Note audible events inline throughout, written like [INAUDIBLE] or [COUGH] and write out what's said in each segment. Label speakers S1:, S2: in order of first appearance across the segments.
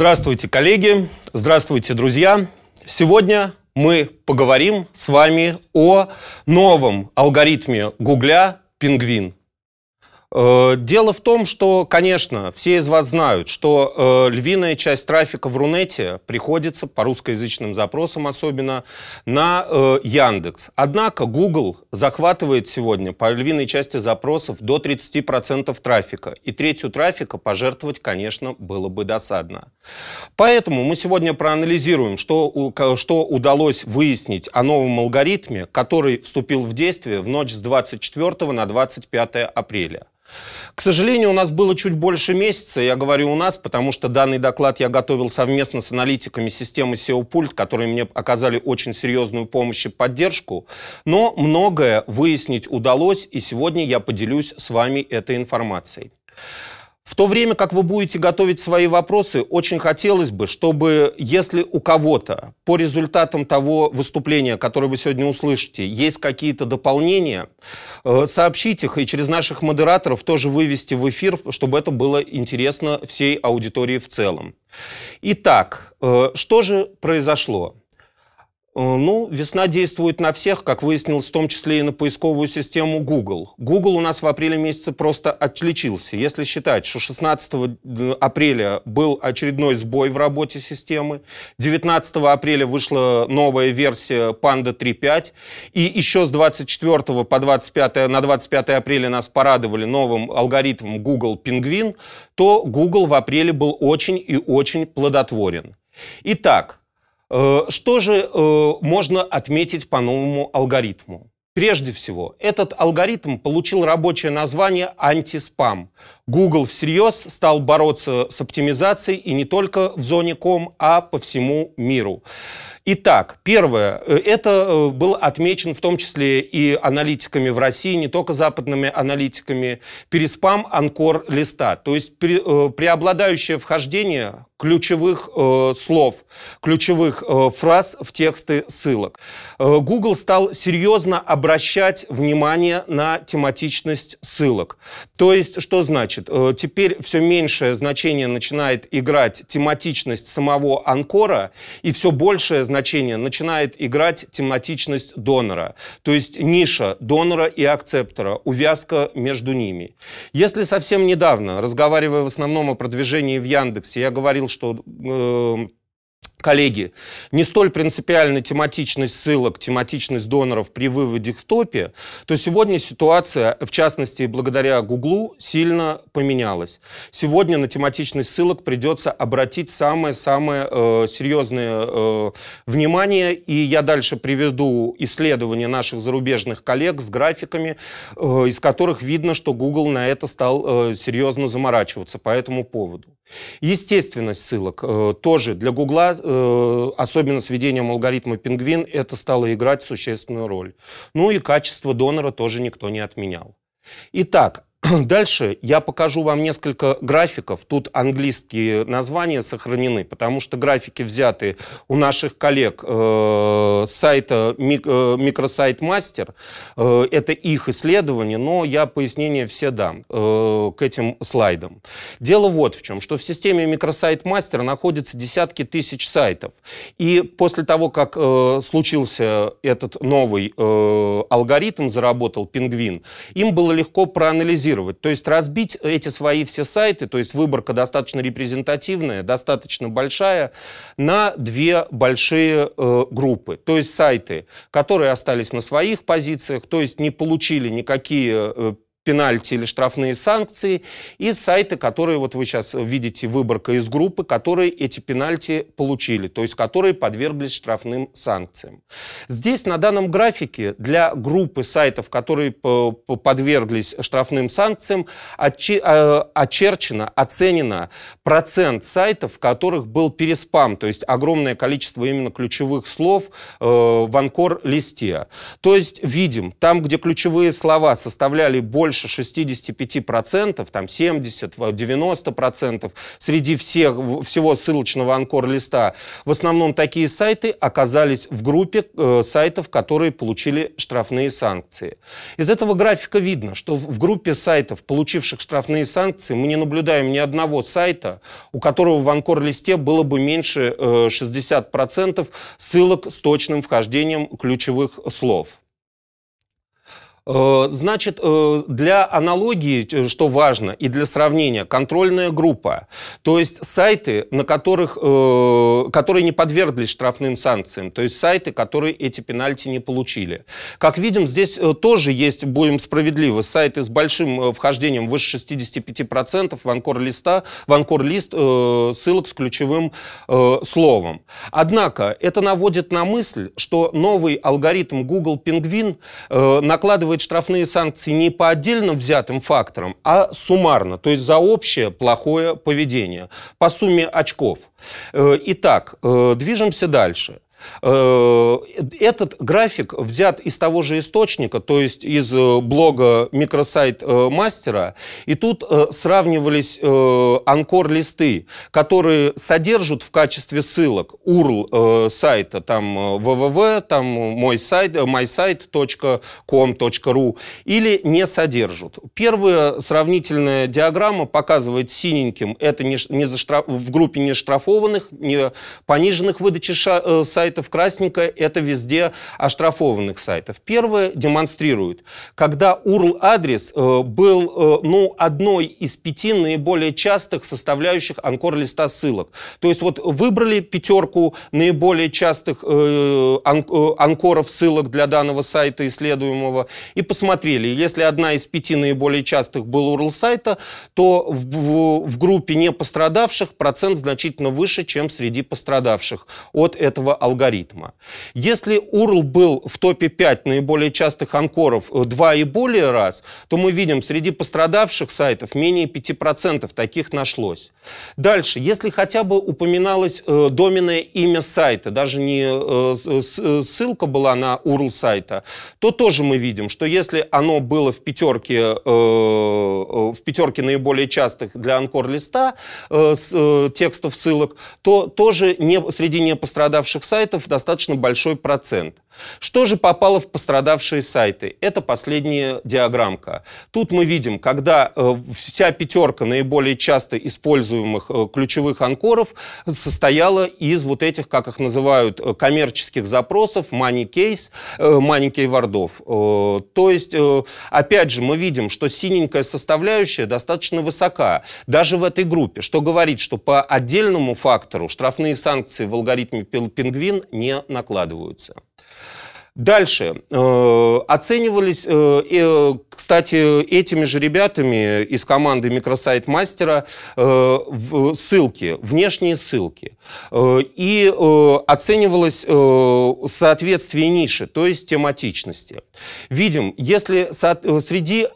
S1: Здравствуйте, коллеги! Здравствуйте, друзья! Сегодня мы поговорим с вами о новом алгоритме Гугля «Пингвин». Э, дело в том, что, конечно, все из вас знают, что э, львиная часть трафика в Рунете приходится, по русскоязычным запросам особенно, на э, Яндекс. Однако Google захватывает сегодня по львиной части запросов до 30% трафика. И третью трафика пожертвовать, конечно, было бы досадно. Поэтому мы сегодня проанализируем, что, что удалось выяснить о новом алгоритме, который вступил в действие в ночь с 24 на 25 апреля. К сожалению, у нас было чуть больше месяца, я говорю у нас, потому что данный доклад я готовил совместно с аналитиками системы SEO-пульт, которые мне оказали очень серьезную помощь и поддержку, но многое выяснить удалось, и сегодня я поделюсь с вами этой информацией. В то время как вы будете готовить свои вопросы, очень хотелось бы, чтобы если у кого-то по результатам того выступления, которое вы сегодня услышите, есть какие-то дополнения, э, сообщить их и через наших модераторов тоже вывести в эфир, чтобы это было интересно всей аудитории в целом. Итак, э, что же произошло? Э, ну, весна действует на всех, как выяснилось, в том числе и на поисковую систему Google. Google у нас в апреле месяце просто отличился. Если считать, что 16 э, апреля был очередной сбой в работе системы, 19 апреля вышла новая версия Panda 3.5, и еще с 24 по 25, на 25 апреля нас порадовали новым алгоритмом Google Penguin, то Google в апреле был очень и очень плодотворен. Итак, Э, что же э, можно отметить по новому алгоритму? Прежде всего, этот алгоритм получил рабочее название антиспам, Google всерьез стал бороться с оптимизацией и не только в зоне ком, а по всему миру. Итак, первое, э, это э, был отмечен в том числе и аналитиками в России, не только западными аналитиками, переспам анкор листа, то есть э, преобладающее вхождение ключевых э, слов, ключевых э, фраз в тексты ссылок. Google стал серьезно обращать внимание на тематичность ссылок. То есть, что значит? значит, э, теперь все меньшее значение начинает играть тематичность самого анкора, и все большее значение начинает играть тематичность донора. То есть ниша донора и акцептора, увязка между ними. Если совсем недавно, разговаривая в основном о продвижении в Яндексе, я говорил, что э, коллеги, не столь принципиальна тематичность ссылок, тематичность доноров при выводе в топе, то сегодня ситуация, в частности, благодаря Гуглу, сильно поменялась. Сегодня на тематичность ссылок придется обратить самое-самое э, серьезное э, внимание, и я дальше приведу исследования наших зарубежных коллег с графиками, э, из которых видно, что Google на это стал э, серьезно заморачиваться по этому поводу. Естественность ссылок э, тоже для Гугла э, Э, особенно с введением алгоритма «Пингвин», это стало играть существенную роль. Ну и качество донора тоже никто не отменял. Итак, [CLEARS THROAT] Дальше я покажу вам несколько графиков. Тут английские названия сохранены, потому что графики взяты у наших коллег э, сайта э, мик, Master. Э, это их исследование, но я пояснение все дам э, к этим слайдам. Дело вот в чем, что в системе Микросайт Master находится десятки тысяч сайтов. И после того, как э, случился этот новый э, алгоритм, заработал Пингвин, им было легко проанализировать, анализировать. То есть разбить эти свои все сайты, то есть выборка достаточно репрезентативная, достаточно большая, на две большие э, группы. То есть сайты, которые остались на своих позициях, то есть не получили никакие э, пенальти или штрафные санкции, и сайты, которые, вот вы сейчас видите выборка из группы, которые эти пенальти получили, то есть которые подверглись штрафным санкциям. Здесь на данном графике для группы сайтов, которые подверглись штрафным санкциям, э, очерчено, оценено процент сайтов, в которых был переспам, то есть огромное количество именно ключевых слов э, в анкор-листе. То есть видим, там, где ключевые слова составляли больше больше 65%, там 70, 90% среди всех, всего ссылочного анкор-листа, в основном такие сайты оказались в группе э, сайтов, которые получили штрафные санкции. Из этого графика видно, что в группе сайтов, получивших штрафные санкции, мы не наблюдаем ни одного сайта, у которого в анкор-листе было бы меньше э, 60% ссылок с точным вхождением ключевых слов. Э, значит, э, для аналогии, э, что важно, и для сравнения, контрольная группа, то есть сайты, на которых, которые не подверглись штрафным санкциям, то есть сайты, которые эти пенальти не получили. Как видим, здесь тоже есть, будем справедливы, сайты с большим вхождением выше 65% в анкор-листа, в анкор-лист ссылок с ключевым словом. Однако, это наводит на мысль, что новый алгоритм Google Penguin накладывает накладывает штрафные санкции не по отдельно взятым факторам, а суммарно, то есть за общее плохое поведение, по сумме очков. Э, итак, э, движемся дальше. Э, этот график взят из того же источника, то есть из э, блога «Микросайт э, мастера», и тут сравнивались анкор-листы, которые содержат в качестве ссылок URL сайта, там www, там мой сайт, mysite.com.ru, или не содержат. Первая сравнительная диаграмма показывает синеньким, это не, не заштраф... в группе не штрафованных, не пониженных выдачи сайта, сайтов красненько – это везде оштрафованных сайтов. Первое демонстрирует, когда URL-адрес э, был э, ну, одной из пяти наиболее частых составляющих анкор-листа ссылок. То есть вот выбрали пятерку наиболее частых э, анкоров ссылок для данного сайта исследуемого и посмотрели, если одна из пяти наиболее частых был URL сайта, то в, в, в группе не пострадавших процент значительно выше, чем среди пострадавших от этого алгоритма алгоритма. Если URL был в топе 5 наиболее частых анкоров 2 и более раз, то мы видим, среди пострадавших сайтов менее 5% таких нашлось. Дальше, если хотя бы упоминалось э, доменное имя сайта, даже не э, э, э, ссылка была на URL сайта, то тоже мы видим, что если оно было в пятерке, э, э, в пятерке наиболее частых для анкор-листа э, э, текстов ссылок, то тоже не, среди непострадавших сайтов это достаточно большой процент. Что же попало в пострадавшие сайты? Это последняя диаграммка. Тут мы видим, когда э, вся пятерка наиболее часто используемых э, ключевых анкоров состояла из вот этих, как их называют, э, коммерческих запросов, money case, money case То есть, опять же, мы видим, что синенькая составляющая достаточно высока, даже в этой группе, что говорит, что по отдельному фактору штрафные санкции в алгоритме пингвин не накладываются. Дальше. Э, оценивались, э, э, кстати, этими же ребятами из команды Микросайт Мастера ссылки, внешние ссылки. И оценивалось соответствие ниши, то есть тематичности. Видим, если среди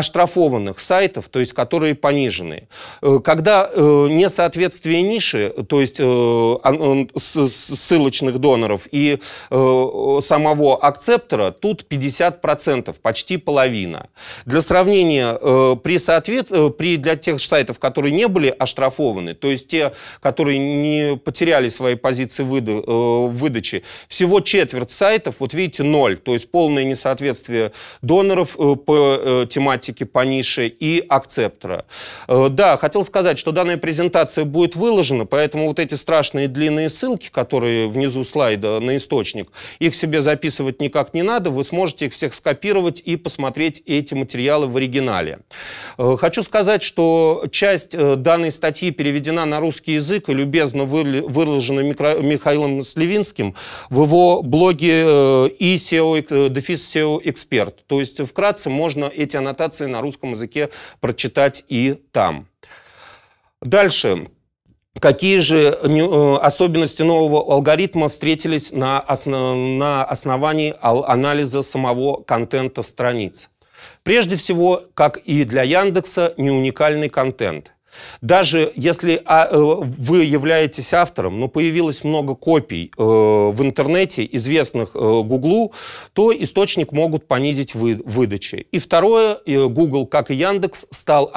S1: оштрафованных сайтов, то есть которые понижены. Э, когда э, несоответствие ниши, то есть э, ссылочных доноров и самого акцептора, тут 50%, почти половина. Для сравнения, при, соответ... при для тех сайтов, которые не были оштрафованы, то есть те, которые не потеряли свои позиции выда... выдачи, всего четверть сайтов, вот видите, ноль, то есть полное несоответствие доноров по тематике практики по нише и акцептора. Э, да, хотел сказать, что данная презентация будет выложена, поэтому вот эти страшные длинные ссылки, которые внизу слайда на источник, их себе записывать никак не надо, вы сможете их всех скопировать и посмотреть эти материалы в оригинале. Э, хочу сказать, что часть э, данной статьи переведена на русский язык и любезно выложена Михаилом Сливинским в его блоге и SEO, дефис SEO эксперт. То есть вкратце можно эти аннотации экранизации на русском языке прочитать и там. Дальше. Какие же э, особенности нового алгоритма встретились на, основ... на основании анализа самого контента страниц? Прежде всего, как и для Яндекса, не уникальный контент – даже если а, э, вы являетесь автором, но появилось много копий э, в интернете, известных э, Гуглу, то источник могут понизить выдачи. И второе, Google, как и Яндекс, стал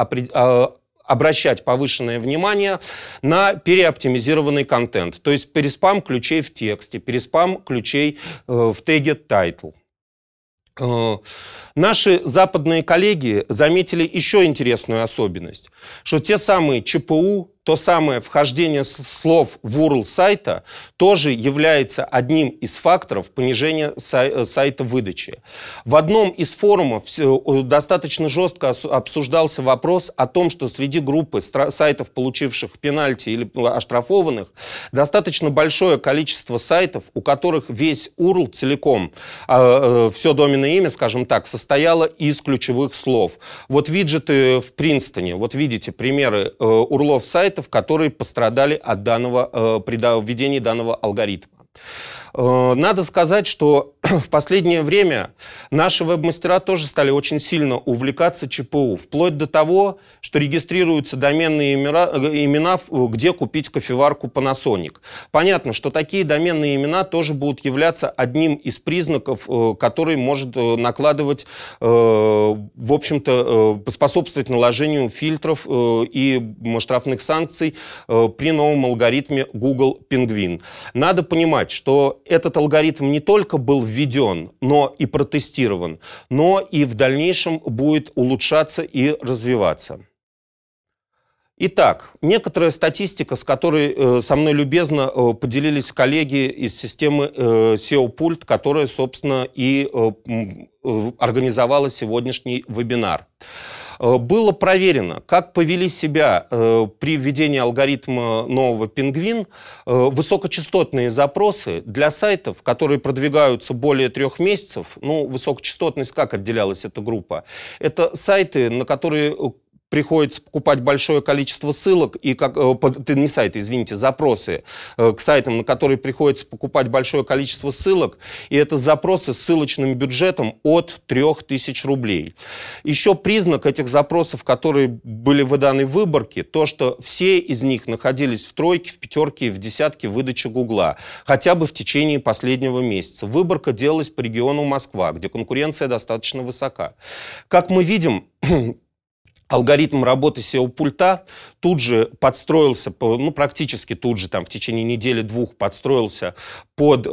S1: обращать повышенное внимание на переоптимизированный контент, то есть переспам ключей в тексте, переспам ключей в теге title. Э, наши западные коллеги заметили еще интересную особенность, что те самые ЧПУ, то самое вхождение слов в URL сайта тоже является одним из факторов понижения э, сайта выдачи. В одном из форумов достаточно жестко обсуждался вопрос о том, что среди группы сайтов, получивших пенальти или ну, оштрафованных, достаточно большое количество сайтов, у которых весь URL целиком, а, э, все доменное имя, скажем так, состояло из ключевых слов. Вот виджеты в Принстоне, вот видите примеры URLов э, сайта, сайтов, которые пострадали от данного, э, при введении данного алгоритма. Э, надо сказать, что [CLEARS THROAT] в последнее время наши веб-мастера тоже стали очень сильно увлекаться ЧПУ, вплоть до того, что регистрируются доменные э, имена, имена э, где купить кофеварку Panasonic. Понятно, что такие доменные имена тоже будут являться одним из признаков, э, который может накладывать, в общем-то, способствовать наложению фильтров и штрафных санкций при новом алгоритме Google Penguin. Надо понимать, что этот алгоритм не только был введен введен, но и протестирован, но и в дальнейшем будет улучшаться и развиваться. Итак, некоторая статистика, с которой э, со мной любезно э, поделились коллеги из системы э, SEO-пульт, которая, собственно, и э, э организовала сегодняшний вебинар. Э, было проверено, как повели себя э, при введении алгоритма нового «Пингвин» э, высокочастотные запросы для сайтов, которые продвигаются более трех месяцев. Ну, высокочастотность, как отделялась эта группа? Это сайты, на которые приходится покупать большое количество ссылок и как э, под, не сайты, извините, запросы э, к сайтам, на которые приходится покупать большое количество ссылок, и это запросы с ссылочным бюджетом от 3000 рублей. Еще признак этих запросов, которые были выданы в выборке, то, что все из них находились в тройке, в пятерке в десятке выдачи Гугла, хотя бы в течение последнего месяца. Выборка делалась по региону Москва, где конкуренция достаточно высока. Как мы видим, [CLEARS THROAT] алгоритм работы SEO-пульта тут же подстроился, ну, практически тут же, там, в течение недели-двух подстроился под э,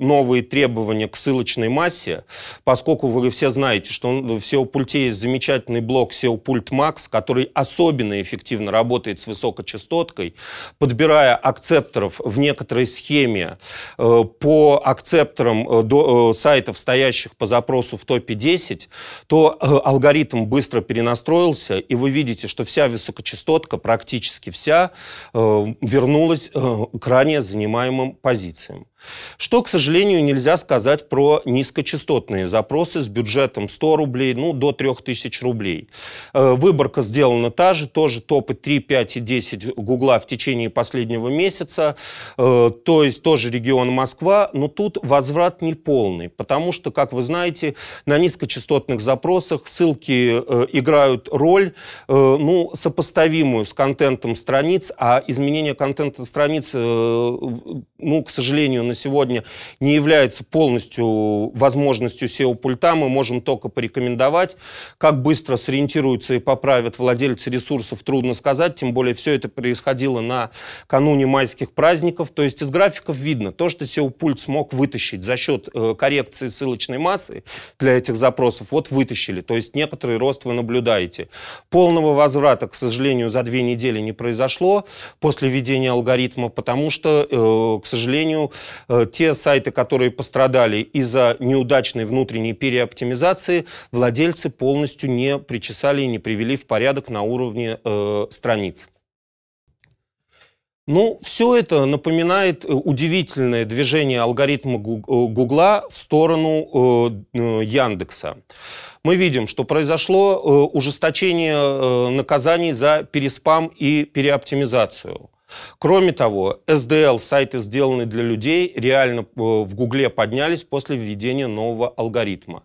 S1: новые требования к ссылочной массе, поскольку вы все знаете, что в SEO-пульте есть замечательный блок SEO-пульт Max, который особенно эффективно работает с высокочастоткой, подбирая акцепторов в некоторой схеме э, по акцепторам э, до, э, сайтов, стоящих по запросу в топе 10, то э, алгоритм быстро перенастроился, и вы видите, что вся высокочастотка, практически вся, э, вернулась э, к ранее занимаемым позициям. Что, к сожалению, нельзя сказать про низкочастотные запросы с бюджетом 100 рублей, ну, до 3000 рублей. Э, выборка сделана та же, тоже топы 3, 5 и 10 Гугла в течение последнего месяца, э, то есть тоже регион Москва, но тут возврат не полный, потому что, как вы знаете, на низкочастотных запросах ссылки э, играют роль, ну, сопоставимую с контентом страниц, а изменение контента страниц, ну, к сожалению, на сегодня не является полностью возможностью SEO-пульта. Мы можем только порекомендовать. Как быстро сориентируются и поправят владельцы ресурсов, трудно сказать. Тем более все это происходило на кануне майских праздников. То есть из графиков видно то, что SEO-пульт смог вытащить за счет э, коррекции ссылочной массы для этих запросов. Вот вытащили. То есть некоторый рост вы наблюдаете. Полного возврата, к сожалению, за две недели не произошло после введения алгоритма, потому что, э, к сожалению, Э, те сайты, которые пострадали из-за неудачной внутренней переоптимизации, владельцы полностью не причесали и не привели в порядок на уровне э, страниц. Ну, все это напоминает э, удивительное движение алгоритма э, Гугла в сторону э, Яндекса. Мы видим, что произошло э, ужесточение э, наказаний за переспам и переоптимизацию. Кроме того, SDL, сайты, сделанные для людей, реально э, в Гугле поднялись после введения нового алгоритма.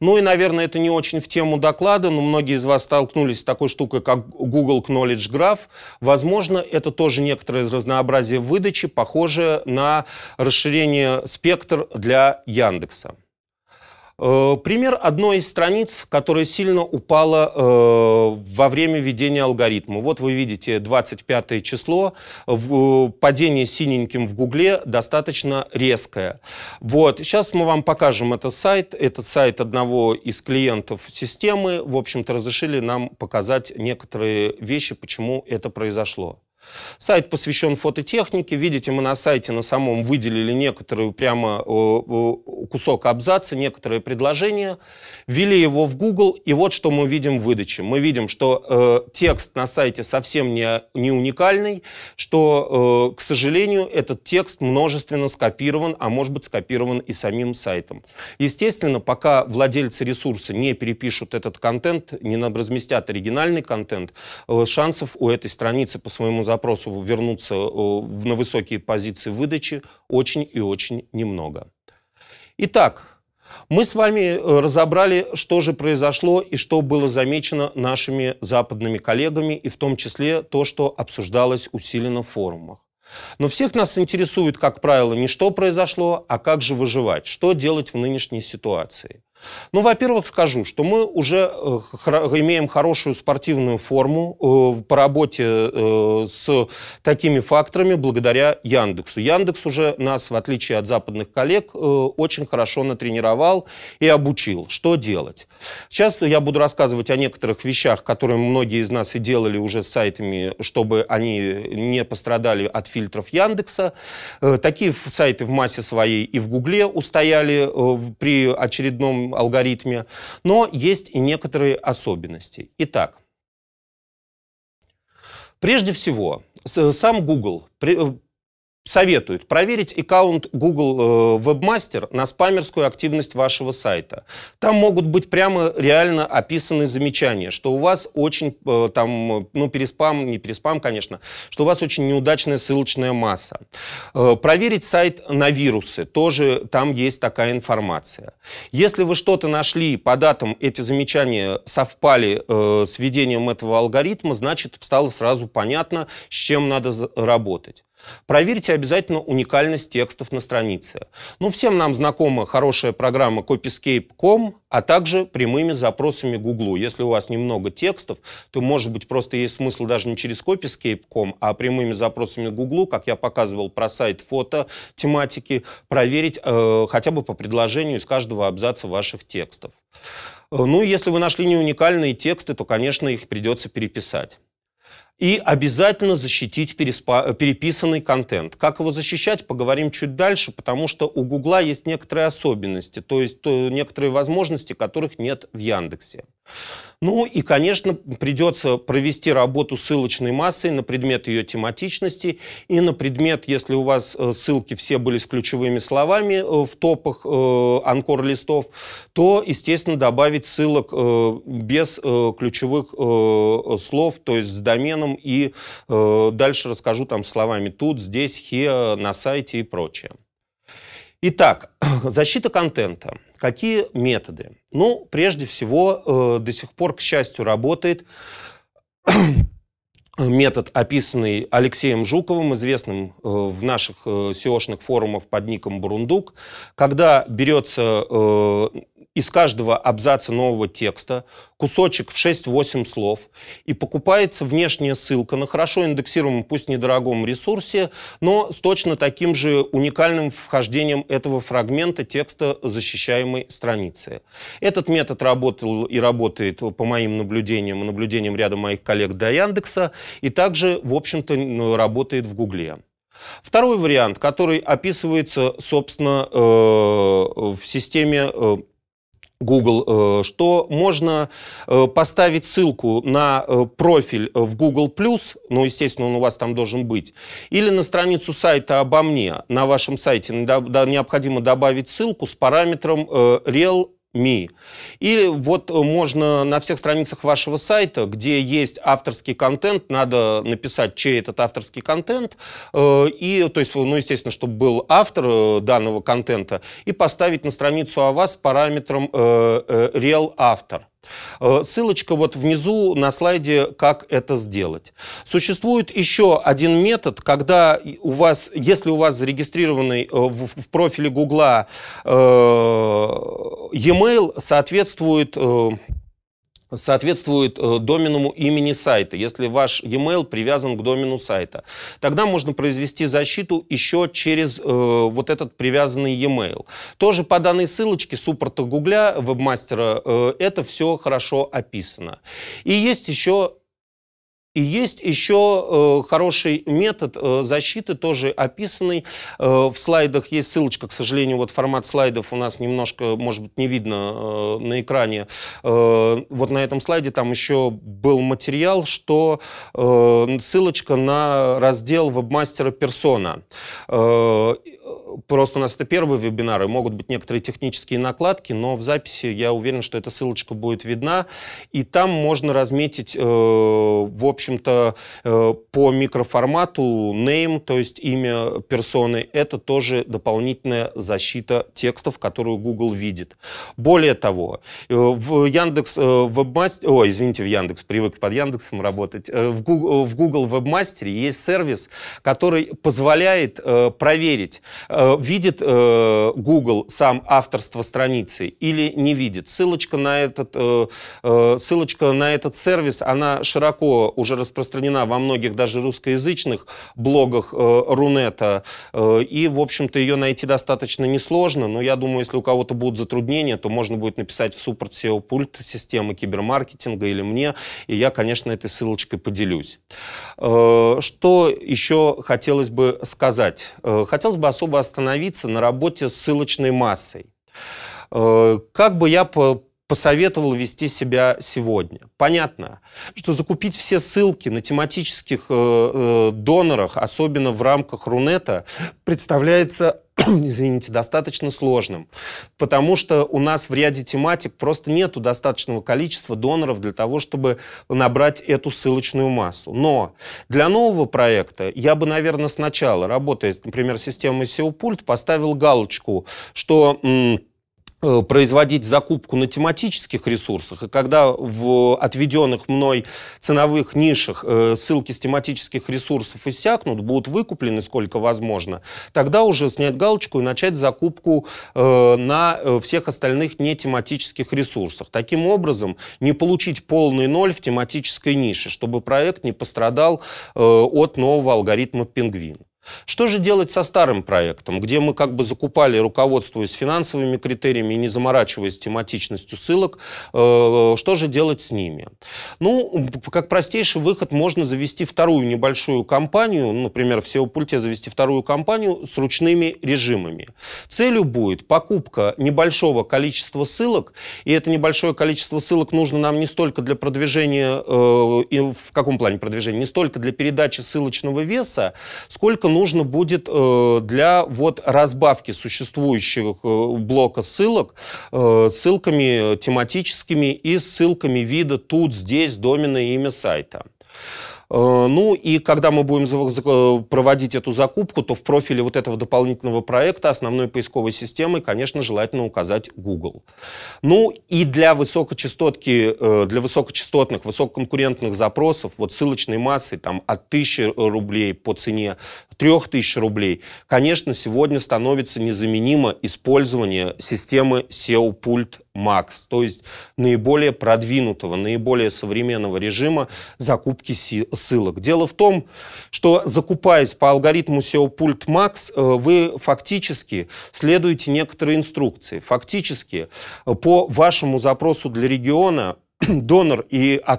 S1: Ну и, наверное, это не очень в тему доклада, но многие из вас столкнулись с такой штукой, как Google Knowledge Graph. Возможно, это тоже некоторое разнообразие выдачи, похожее на расширение спектр для Яндекса. Э, пример одной из страниц, которая сильно упала э, во время введения алгоритма. Вот вы видите 25 число, в, э, падение синеньким в Гугле достаточно резкое. Вот, сейчас мы вам покажем этот сайт. Этот сайт одного из клиентов системы, в общем-то, разрешили нам показать некоторые вещи, почему это произошло. Сайт посвящен фототехнике. Видите, мы на сайте на самом выделили некоторые прямо э, э, кусок абзаца, некоторые предложения, ввели его в Google, и вот что мы видим в выдаче. Мы видим, что э, текст на сайте совсем не, не уникальный, что, э, к сожалению, этот текст множественно скопирован, а может быть скопирован и самим сайтом. Естественно, пока владельцы ресурса не перепишут этот контент, не разместят оригинальный контент, э, шансов у этой страницы по своему запросу запросов вернуться э, на высокие позиции выдачи очень и очень немного. Итак, мы с вами э, разобрали, что же произошло и что было замечено нашими западными коллегами, и в том числе то, что обсуждалось усиленно в форумах. Но всех нас интересует, как правило, не что произошло, а как же выживать, что делать в нынешней ситуации. Ну, во-первых, скажу, что мы уже э, имеем хорошую спортивную форму э, по работе э, с такими факторами благодаря Яндексу. Яндекс уже нас, в отличие от западных коллег, очень хорошо натренировал и обучил, что делать. Сейчас я буду рассказывать о некоторых вещах, которые многие из нас и делали уже с сайтами, чтобы они не пострадали от фильтров Яндекса. Такие сайты в массе своей и в Гугле устояли при очередном этом алгоритме, но есть и некоторые особенности. Итак, прежде всего, э, сам Google э, советуют проверить аккаунт Google Webmaster э, на спамерскую активность вашего сайта. Там могут быть прямо реально описаны замечания, что у вас очень э, там, ну, переспам, не переспам, конечно, что у вас очень неудачная ссылочная масса. Э, проверить сайт на вирусы, тоже там есть такая информация. Если вы что-то нашли по датам, эти замечания совпали с введением этого алгоритма, значит, стало сразу понятно, с чем надо работать. Проверьте обязательно уникальность текстов на странице. Ну, всем нам знакома хорошая программа copyscape.com, а также прямыми запросами Google. Если у вас немного текстов, то, может быть, просто есть смысл даже не через copyscape.com, а прямыми запросами Google, как я показывал про сайт фото тематики, проверить э, хотя бы по предложению из каждого абзаца ваших текстов. Э, ну и если вы нашли не уникальные тексты, то, конечно, их придется переписать. И обязательно защитить переспа- э, переписанный контент. Как его защищать, поговорим чуть дальше, потому что у Гугла есть некоторые особенности, то есть то, э, некоторые возможности, которых нет в Яндексе. Ну и, конечно, придется провести работу ссылочной массой на предмет ее тематичности и на предмет, если у вас э, ссылки все были с ключевыми словами э, в топах э, анкор-листов, то, естественно, добавить ссылок без ключевых слов, то есть с доменом и дальше расскажу там словами тут, здесь, here, на сайте и прочее. Итак, [CLEARS THROAT] защита контента. Какие методы? Ну, прежде всего, э, до сих пор, к счастью, работает [CLEARS THROAT] метод, описанный Алексеем Жуковым, известным э, в наших э, SEO-шных форумах под ником Бурундук, когда берется э, из каждого абзаца нового текста, кусочек в 6-8 слов, и покупается внешняя ссылка на хорошо индексируемом, пусть недорогом ресурсе, но с точно таким же уникальным вхождением этого фрагмента текста защищаемой страницы. Этот метод работал и работает, по моим наблюдениям и наблюдениям ряда моих коллег до Яндекса, и также, в общем-то, ну, работает в Гугле. Второй вариант, который описывается, собственно, э, в системе э, Google, э, что можно э, поставить ссылку на э, профиль в Google+, ну, естественно, он у вас там должен быть, или на страницу сайта «Обо мне». На вашем сайте необходимо добавить ссылку с параметром «Real Ми. Или вот можно на всех страницах вашего сайта, где есть авторский контент, надо написать, чей этот авторский контент, и, то есть, ну, естественно, чтобы был автор данного контента, и поставить на страницу о вас с параметром э, э, real автор. Э, ссылочка вот внизу на слайде, как это сделать. Существует еще один метод, когда у вас, если у вас зарегистрированный э, в профиле Гугла э, e-mail соответствует соответствует э, доменному имени сайта, если ваш e-mail привязан к домену сайта. Тогда можно произвести защиту еще через э, вот этот привязанный e-mail. Тоже по данной ссылочке суппорта Гугля, вебмастера, э, это все хорошо описано. И есть еще и есть еще э, хороший метод э, защиты, тоже описанный. Э, в слайдах есть ссылочка, к сожалению, вот формат слайдов у нас немножко, может быть, не видно э, на экране. Э, вот на этом слайде там еще был материал, что э, ссылочка на раздел вебмастера персона. Э, Просто у нас это первый вебинар, и могут быть некоторые технические накладки, но в записи я уверен, что эта ссылочка будет видна. И там можно разметить, э, в общем-то, э, по микроформату name, то есть имя персоны. Это тоже дополнительная защита текстов, которую Google видит. Более того, э, в Яндекс э, Вебмастер... Ой, извините, в Яндекс, привык под Яндексом работать. Э, в, Google, э, в Google Webmaster есть сервис, который позволяет э, проверить, э, Э, видит э, Google сам авторство страницы или не видит. Ссылочка на этот, э, э, ссылочка на этот сервис, она широко уже распространена во многих даже русскоязычных блогах э, Рунета. Э, и, в общем-то, ее найти достаточно несложно. Но я думаю, если у кого-то будут затруднения, то можно будет написать в суппорт SEO-пульт системы кибермаркетинга или мне. И я, конечно, этой ссылочкой поделюсь. Э, что еще хотелось бы сказать? Э, хотелось бы особо остановиться на работе с ссылочной массой. Э, как бы я посоветовал вести себя сегодня. Понятно, что закупить все ссылки на тематических э, э, донорах, особенно в рамках Рунета, представляется [CLEARS THROAT] извините, достаточно сложным, потому что у нас в ряде тематик просто нету достаточного количества доноров для того, чтобы набрать эту ссылочную массу. Но для нового проекта я бы, наверное, сначала, работая, например, с системой SEO-пульт, поставил галочку, что Э, производить закупку на тематических ресурсах, и когда в отведенных мной ценовых нишах э, ссылки с тематических ресурсов иссякнут, будут выкуплены сколько возможно, тогда уже снять галочку и начать закупку э, на всех остальных нетематических ресурсах. Таким образом, не получить полный ноль в тематической нише, чтобы проект не пострадал от нового алгоритма «Пингвин». Что же делать со старым проектом, где мы как бы закупали, руководствуясь финансовыми критериями и не заморачиваясь тематичностью ссылок, э, что же делать с ними? Ну, как простейший выход, можно завести вторую небольшую компанию, ну, например, в SEO-пульте завести вторую компанию с ручными режимами. Целью будет покупка небольшого количества ссылок, и это небольшое количество ссылок нужно нам не столько для продвижения, э, и в каком плане продвижения, не столько для передачи ссылочного веса, сколько нужно будет э, для вот разбавки существующих э, блока ссылок э, ссылками тематическими и ссылками вида тут, здесь, домена и имя сайта. Э, ну и когда мы будем э, проводить эту закупку, то в профиле вот этого дополнительного проекта основной поисковой системой, конечно, желательно указать Google. Ну и для, высокочастотки, э, для высокочастотных, высококонкурентных запросов вот ссылочной массы там, от 1000 рублей по цене 3000 рублей, конечно, сегодня становится незаменимо использование системы SEO-пульт Макс, то есть наиболее продвинутого, наиболее современного режима закупки ссылок. Дело в том, что закупаясь по алгоритму SEO-пульт Макс, э, вы фактически следуете некоторые инструкции. Фактически э, по вашему запросу для региона [CLEARS THROAT] донор и э,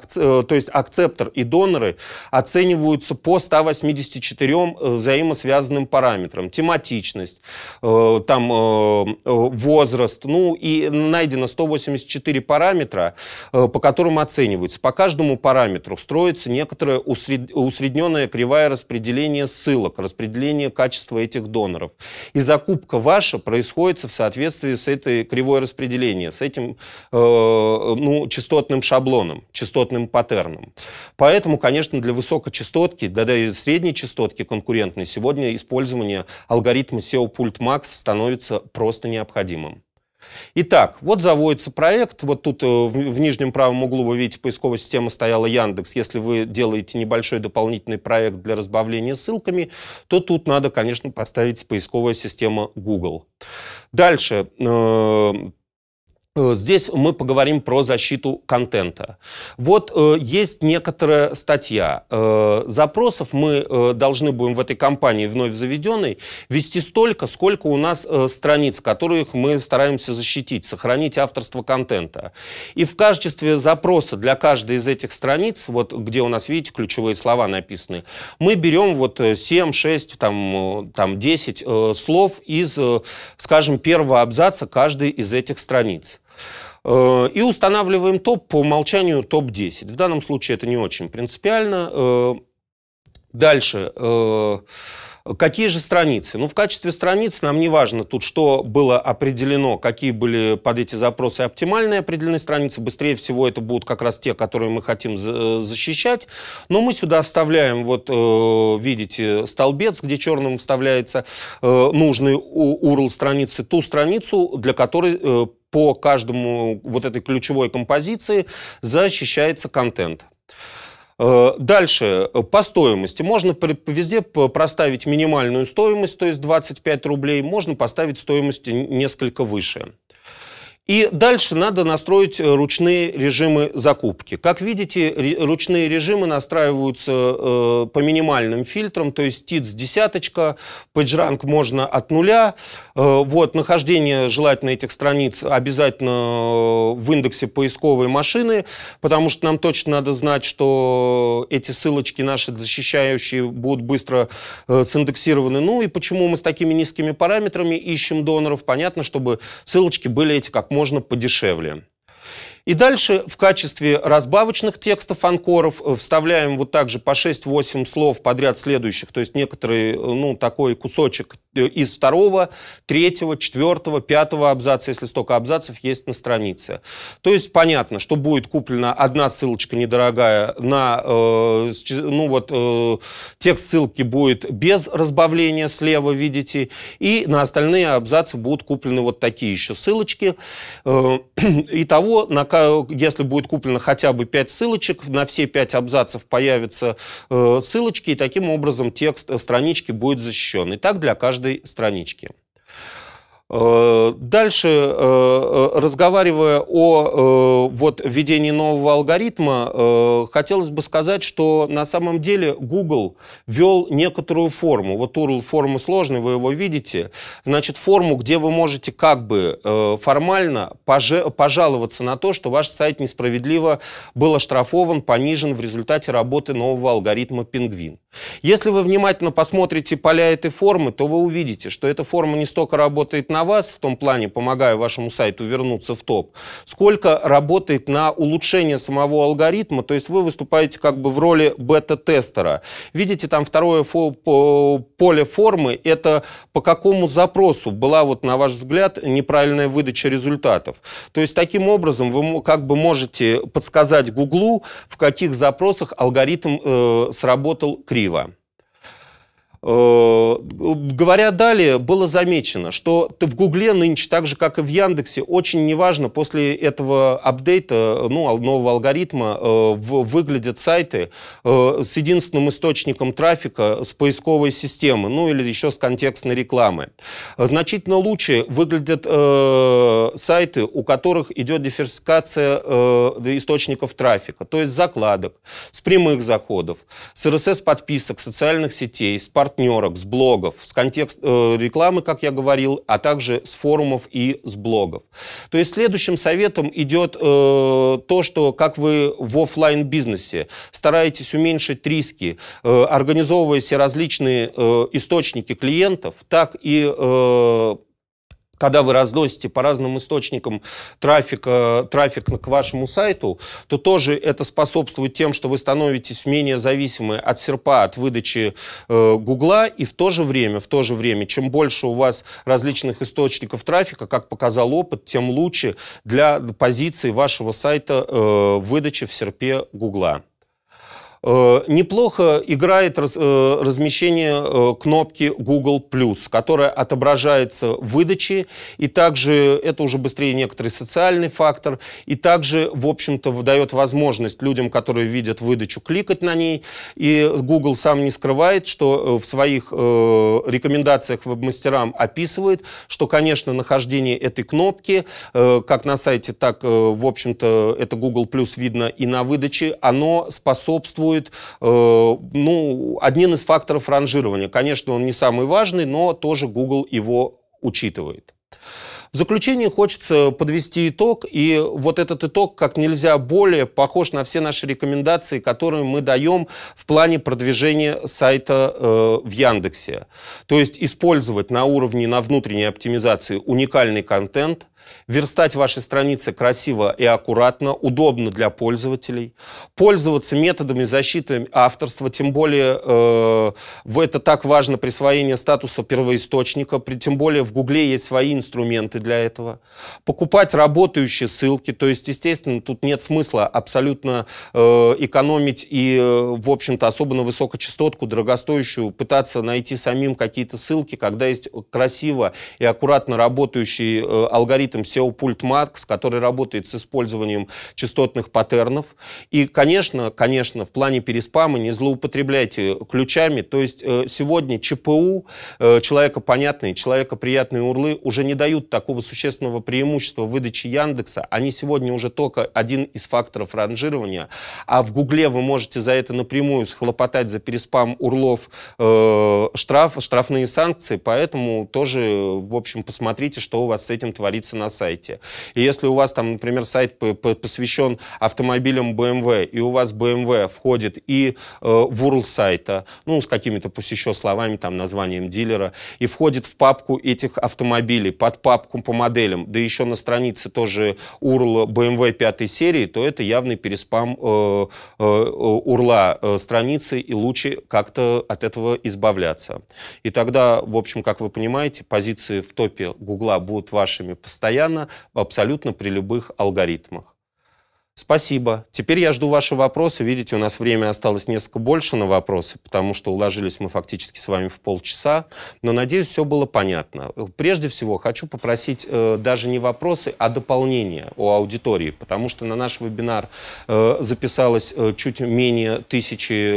S1: то есть акцептор и доноры оцениваются по 184 э, взаимосвязанным параметрам. Тематичность, э, там возраст, ну и найдено 184 параметра, по которым оцениваются. По каждому параметру строится некоторая усредненная кривая распределения ссылок, распределение качества этих доноров. И закупка ваша происходит в соответствии с этой кривой распределения, с этим ну, частот частотным шаблоном, частотным паттерном. Поэтому, конечно, для высокочастотки, да, да и средней частотки конкурентной, сегодня использование алгоритма SEO Pult Max становится просто необходимым. Итак, вот заводится проект. Вот тут э, в, в нижнем правом углу вы видите, поисковая система стояла Яндекс. Если вы делаете небольшой дополнительный проект для разбавления ссылками, то тут надо, конечно, поставить поисковая система Google. Дальше э, Э, здесь мы поговорим про защиту контента. Вот э, есть некоторая статья. Э, запросов мы э, должны будем в этой компании вновь заведенной вести столько, сколько у нас э, страниц, которых мы стараемся защитить, сохранить авторство контента. И в качестве запроса для каждой из этих страниц, вот где у нас, видите, ключевые слова написаны, мы берем вот 7, э, 6, там, э, там 10 э, слов из, э, скажем, первого абзаца каждой из этих страниц. Э, и устанавливаем топ по умолчанию топ-10. В данном случае это не очень принципиально. Э, дальше. Э, какие же страницы? Ну, в качестве страниц нам не важно тут, что было определено, какие были под эти запросы оптимальные определенные страницы. Быстрее всего это будут как раз те, которые мы хотим защищать. Но мы сюда вставляем, вот видите, столбец, где черным вставляется нужный URL страницы, ту страницу, для которой по каждому вот этой ключевой композиции защищается контент. Э, дальше, по стоимости. Можно везде проставить минимальную стоимость, то есть 25 рублей, можно поставить стоимость несколько выше. И дальше надо настроить э, ручные режимы закупки. Как видите, ручные режимы настраиваются э, по минимальным фильтрам, то есть ТИЦ десяточка, PageRank можно от нуля. Э, вот, нахождение желательно этих страниц обязательно э, в индексе поисковой машины, потому что нам точно надо знать, что эти ссылочки наши защищающие будут быстро э, синдексированы. Ну и почему мы с такими низкими параметрами ищем доноров? Понятно, чтобы ссылочки были эти как можно можно подешевле. И дальше в качестве разбавочных текстов анкоров э, вставляем вот также по 6-8 слов подряд следующих, то есть некоторый, э, ну, такой кусочек э, из второго, третьего, четвертого, пятого абзаца, если столько абзацев есть на странице. То есть понятно, что будет куплена одна ссылочка недорогая на, э, ну вот, э, текст ссылки будет без разбавления слева, видите, и на остальные абзацы будут куплены вот такие еще ссылочки. Э, [CLEARS THROAT] итого на каждый если будет куплено хотя бы 5 ссылочек, на все 5 абзацев появятся э, ссылочки, и таким образом текст э, странички будет защищен. И так для каждой странички. Э, дальше, э, э, разговаривая о вот, введении нового алгоритма, хотелось бы сказать, что на самом деле Google ввел некоторую форму. Вот URL формы сложный, вы его видите. Значит, форму, где вы можете как бы формально пожаловаться на то, что ваш сайт несправедливо был оштрафован, понижен в результате работы нового алгоритма «Пингвин». Если вы внимательно посмотрите поля этой формы, то вы увидите, что эта форма не столько работает на на вас, в том плане помогаю вашему сайту вернуться в топ, сколько работает на улучшение самого алгоритма, то есть вы выступаете как бы в роли бета-тестера. Видите, там второе фо поле формы, это по какому запросу была вот, на ваш взгляд, неправильная выдача результатов. То есть таким образом вы как бы можете подсказать Гуглу, в каких запросах алгоритм э, сработал криво. Э, говоря далее, было замечено, что в Гугле нынче, так же как и в Яндексе, очень неважно после этого апдейта, ну, нового алгоритма, э, выглядят сайты э, с единственным источником трафика, с поисковой системы, ну или еще с контекстной рекламы. Значительно лучше выглядят сайты, у которых идет диверсификация источников трафика, то есть закладок, с прямых заходов, с RSS-подписок, социальных сетей, с порталов, партнерок, с блогов, с контекст э, рекламы, как я говорил, а также с форумов и с блогов. То есть следующим советом идет э, то, что как вы в офлайн бизнесе стараетесь уменьшить риски, э, организовывая все различные э, источники клиентов, так и э, когда вы разносите по разным источникам трафик, э, трафик к вашему сайту, то тоже это способствует тем, что вы становитесь менее зависимы от серпа, от выдачи э, и в то же время, в то же время, чем больше у вас различных источников трафика, как показал опыт, тем лучше для позиции вашего сайта э, выдачи в серпе Гугла. Э, неплохо играет раз, э, размещение э, кнопки Google+, которая отображается в выдаче, и также это уже быстрее некоторый социальный фактор, и также, в общем-то, дает возможность людям, которые видят выдачу, кликать на ней. И Google сам не скрывает, что в своих рекомендациях веб-мастерам описывает, что, конечно, нахождение этой кнопки, как на сайте, так, в общем-то, это Google+, видно и на выдаче, оно способствует существует. Э, ну, один из факторов ранжирования. Конечно, он не самый важный, но тоже Google его учитывает. В заключение хочется подвести итог, и вот этот итог как нельзя более похож на все наши рекомендации, которые мы даем в плане продвижения сайта э, в Яндексе. То есть использовать на уровне, на внутренней оптимизации уникальный контент – верстать ваши страницы красиво и аккуратно, удобно для пользователей, пользоваться методами защиты авторства, тем более э, в это так важно присвоение статуса первоисточника, при, тем более в Гугле есть свои инструменты для этого, покупать работающие ссылки, то есть, естественно, тут нет смысла абсолютно э, экономить и, э, в общем-то, особо на высокочастотку, дорогостоящую, пытаться найти самим какие-то ссылки, когда есть красиво и аккуратно работающий э, алгоритм продуктом SEO-пульт Маркс, который работает с использованием частотных паттернов. И, конечно, конечно, в плане переспама не злоупотребляйте ключами. То есть э, сегодня ЧПУ, э, человека понятные, человека приятные урлы уже не дают такого существенного преимущества в выдаче Яндекса. Они сегодня уже только один из факторов ранжирования. А в Гугле вы можете за это напрямую схлопотать за переспам урлов э, штраф, штрафные санкции. Поэтому тоже, в общем, посмотрите, что у вас с этим творится на сайте. И если у вас там, например, сайт посвящен автомобилям BMW, эм и у вас BMW эм входит и э, в URL сайта, ну, с какими-то пусть еще словами, там, названием дилера, и входит в папку этих автомобилей, под папку по моделям, да еще на странице тоже URL BMW 5 эм серии, то это явный переспам э, э, э, э, страницы, и лучше как-то от этого избавляться. И тогда, в общем, как вы понимаете, позиции в топе Гугла будут вашими постоянно, постоянно абсолютно при любых алгоритмах. Спасибо. Теперь я жду ваши вопросы. Видите, у нас время осталось несколько больше на вопросы, потому что уложились мы фактически с вами в полчаса. Но, надеюсь, все было понятно. Прежде всего, хочу попросить э, даже не вопросы, а дополнения у аудитории, потому что на наш вебинар э, записалось э, чуть менее тысячи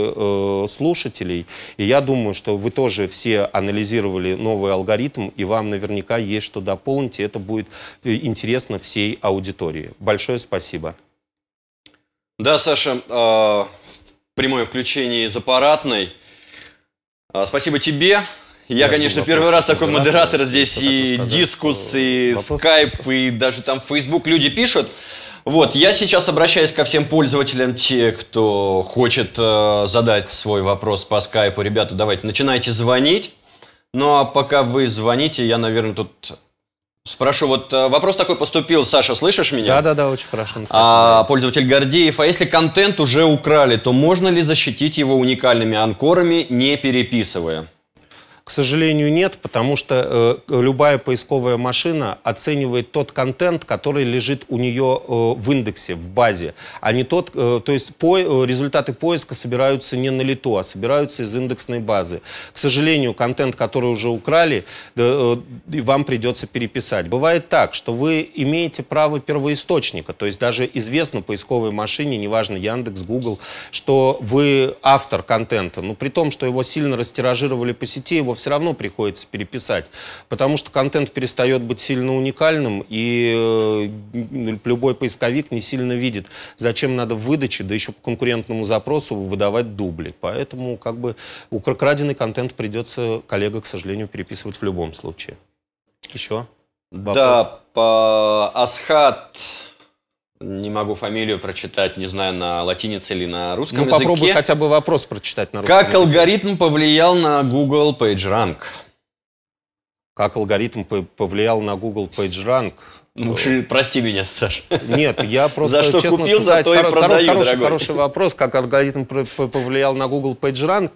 S1: э, слушателей. И я думаю, что вы тоже все анализировали новый алгоритм, и вам наверняка есть что дополнить, и это будет э, интересно всей аудитории. Большое спасибо.
S2: Да, Саша, а, прямое включение из аппаратной. А, спасибо тебе. Я, Я конечно, первый раз такой модератор, модератор здесь и сказать, дискус, и скайп, и даже там Facebook люди пишут. Вот, я сейчас обращаюсь ко всем пользователям, те, кто хочет э, задать свой вопрос по скайпу. Ребята, давайте, начинайте звонить. Ну а пока вы звоните, я, наверное, тут Спрошу, вот э, вопрос такой поступил, Саша,
S1: слышишь меня? Да, да, да, очень хорошо.
S2: А, пользователь Гордеев, а если контент уже украли, то
S1: можно ли защитить его уникальными анкорами, не переписывая? К сожалению, нет, потому что э, любая поисковая машина оценивает тот контент, который лежит у нее э, в индексе, в базе, а не тот, э, то есть по, э, результаты поиска собираются не на лету, а собираются из индексной базы. К сожалению, контент, который уже украли, э, э, вам придется переписать. Бывает так, что вы имеете право первоисточника, то есть даже известно поисковой машине, неважно Яндекс, Google, что вы автор контента, но ну, при том, что его сильно растиражировали по сети, его его все равно приходится переписать, потому что контент перестает быть сильно уникальным, и э, любой поисковик не сильно видит, зачем надо в выдаче, да еще по конкурентному запросу выдавать дубли. Поэтому как бы украденный контент придется коллега, к сожалению, переписывать в любом случае. Еще вопрос? Да,
S2: по Асхат не могу фамилию прочитать, не знаю, на латинице или на русском языке. Ну, попробуй
S1: хотя бы вопрос прочитать на русском Как языке. алгоритм повлиял на Google PageRank? Как алгоритм повлиял на Google PageRank? Лучше ну, прости меня, Саш. Нет, я просто... За что честно, купил, за то и продаю, хороший, хороший вопрос, как алгоритм повлиял на Google PageRank.